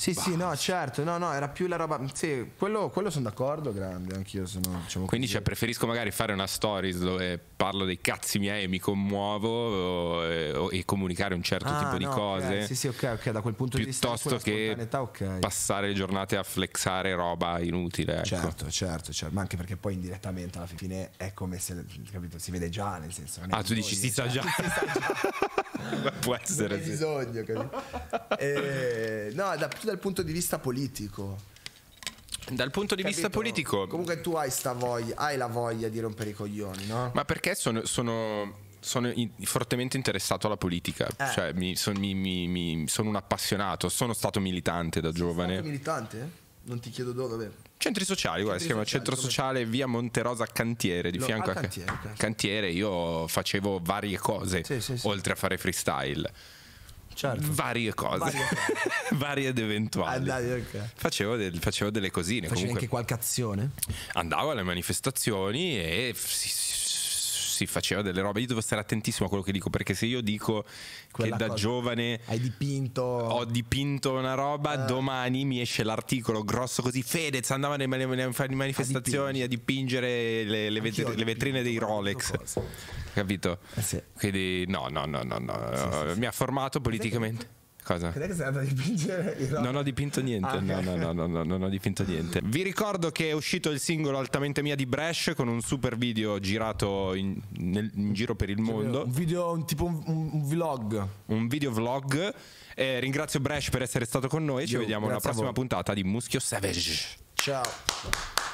Sì, bah. sì, no, certo, no, no, era più la roba... Sì, quello, quello sono d'accordo, grande, anch'io sono... Diciamo Quindi cioè, preferisco magari fare una stories dove parlo dei cazzi miei e mi commuovo eh, o, e, e, comunicare un certo ah, tipo no, di cose. Okay. Sì, sì, ok, ok, da quel punto di vista... Piuttosto che okay. passare le giornate a flexare roba inutile. Ecco. Certo, certo, certo, ma anche perché poi indirettamente alla fine è come se, capito, si vede già, nel senso... Ah, tu dici si sa già. Può essere... Non sì. bisogno, capito? eh, no, da, da dal punto di vista politico. Dal punto di Capito? vista politico. Comunque tu hai, voglia, hai, la voglia di rompere i coglioni, no? Ma perché sono. sono sono in, fortemente interessato alla politica, eh. cioè mi, son, mi, mi, mi, sono un appassionato, sono stato militante da sono giovane. Stato militante? Non ti chiedo dove. Centri sociali, guarda, si chiama sociali, Centro Sociale come... via Monterosa Cantiere, di Lo, fianco a, a cantiere, certo. cantiere, Io facevo varie cose, sì, sì, sì. oltre a fare freestyle. Certo. varie cose, varie, ed eventuali. Ah, okay. facevo, del, facevo, delle cosine. Facevi anche qualche azione? Andavo alle manifestazioni e si, si faceva delle robe. Io devo stare attentissimo a quello che dico, perché se io dico Quella che da giovane hai dipinto. ho dipinto una roba, eh. domani mi esce l'articolo grosso così. Fedez andava nelle manifestazioni a, dipingere le, le, le vetrine dei Rolex capito? Eh sì. Quindi no, no, no, no, no. Sì, mi ha formato politicamente. Cosa? Cos'è che sei andato a dipingere? Non ho dipinto niente, ah, okay. no, no, no, no, non ho dipinto niente. Vi ricordo che è uscito il singolo Altamente Mia di Bresh con un super video girato in, nel, in giro per il mondo. Un video, un, tipo un, un, vlog. Un video vlog. Eh, ringrazio Bresh per essere stato con noi. Ci Io, vediamo alla prossima puntata di Muschio Savage. Ciao.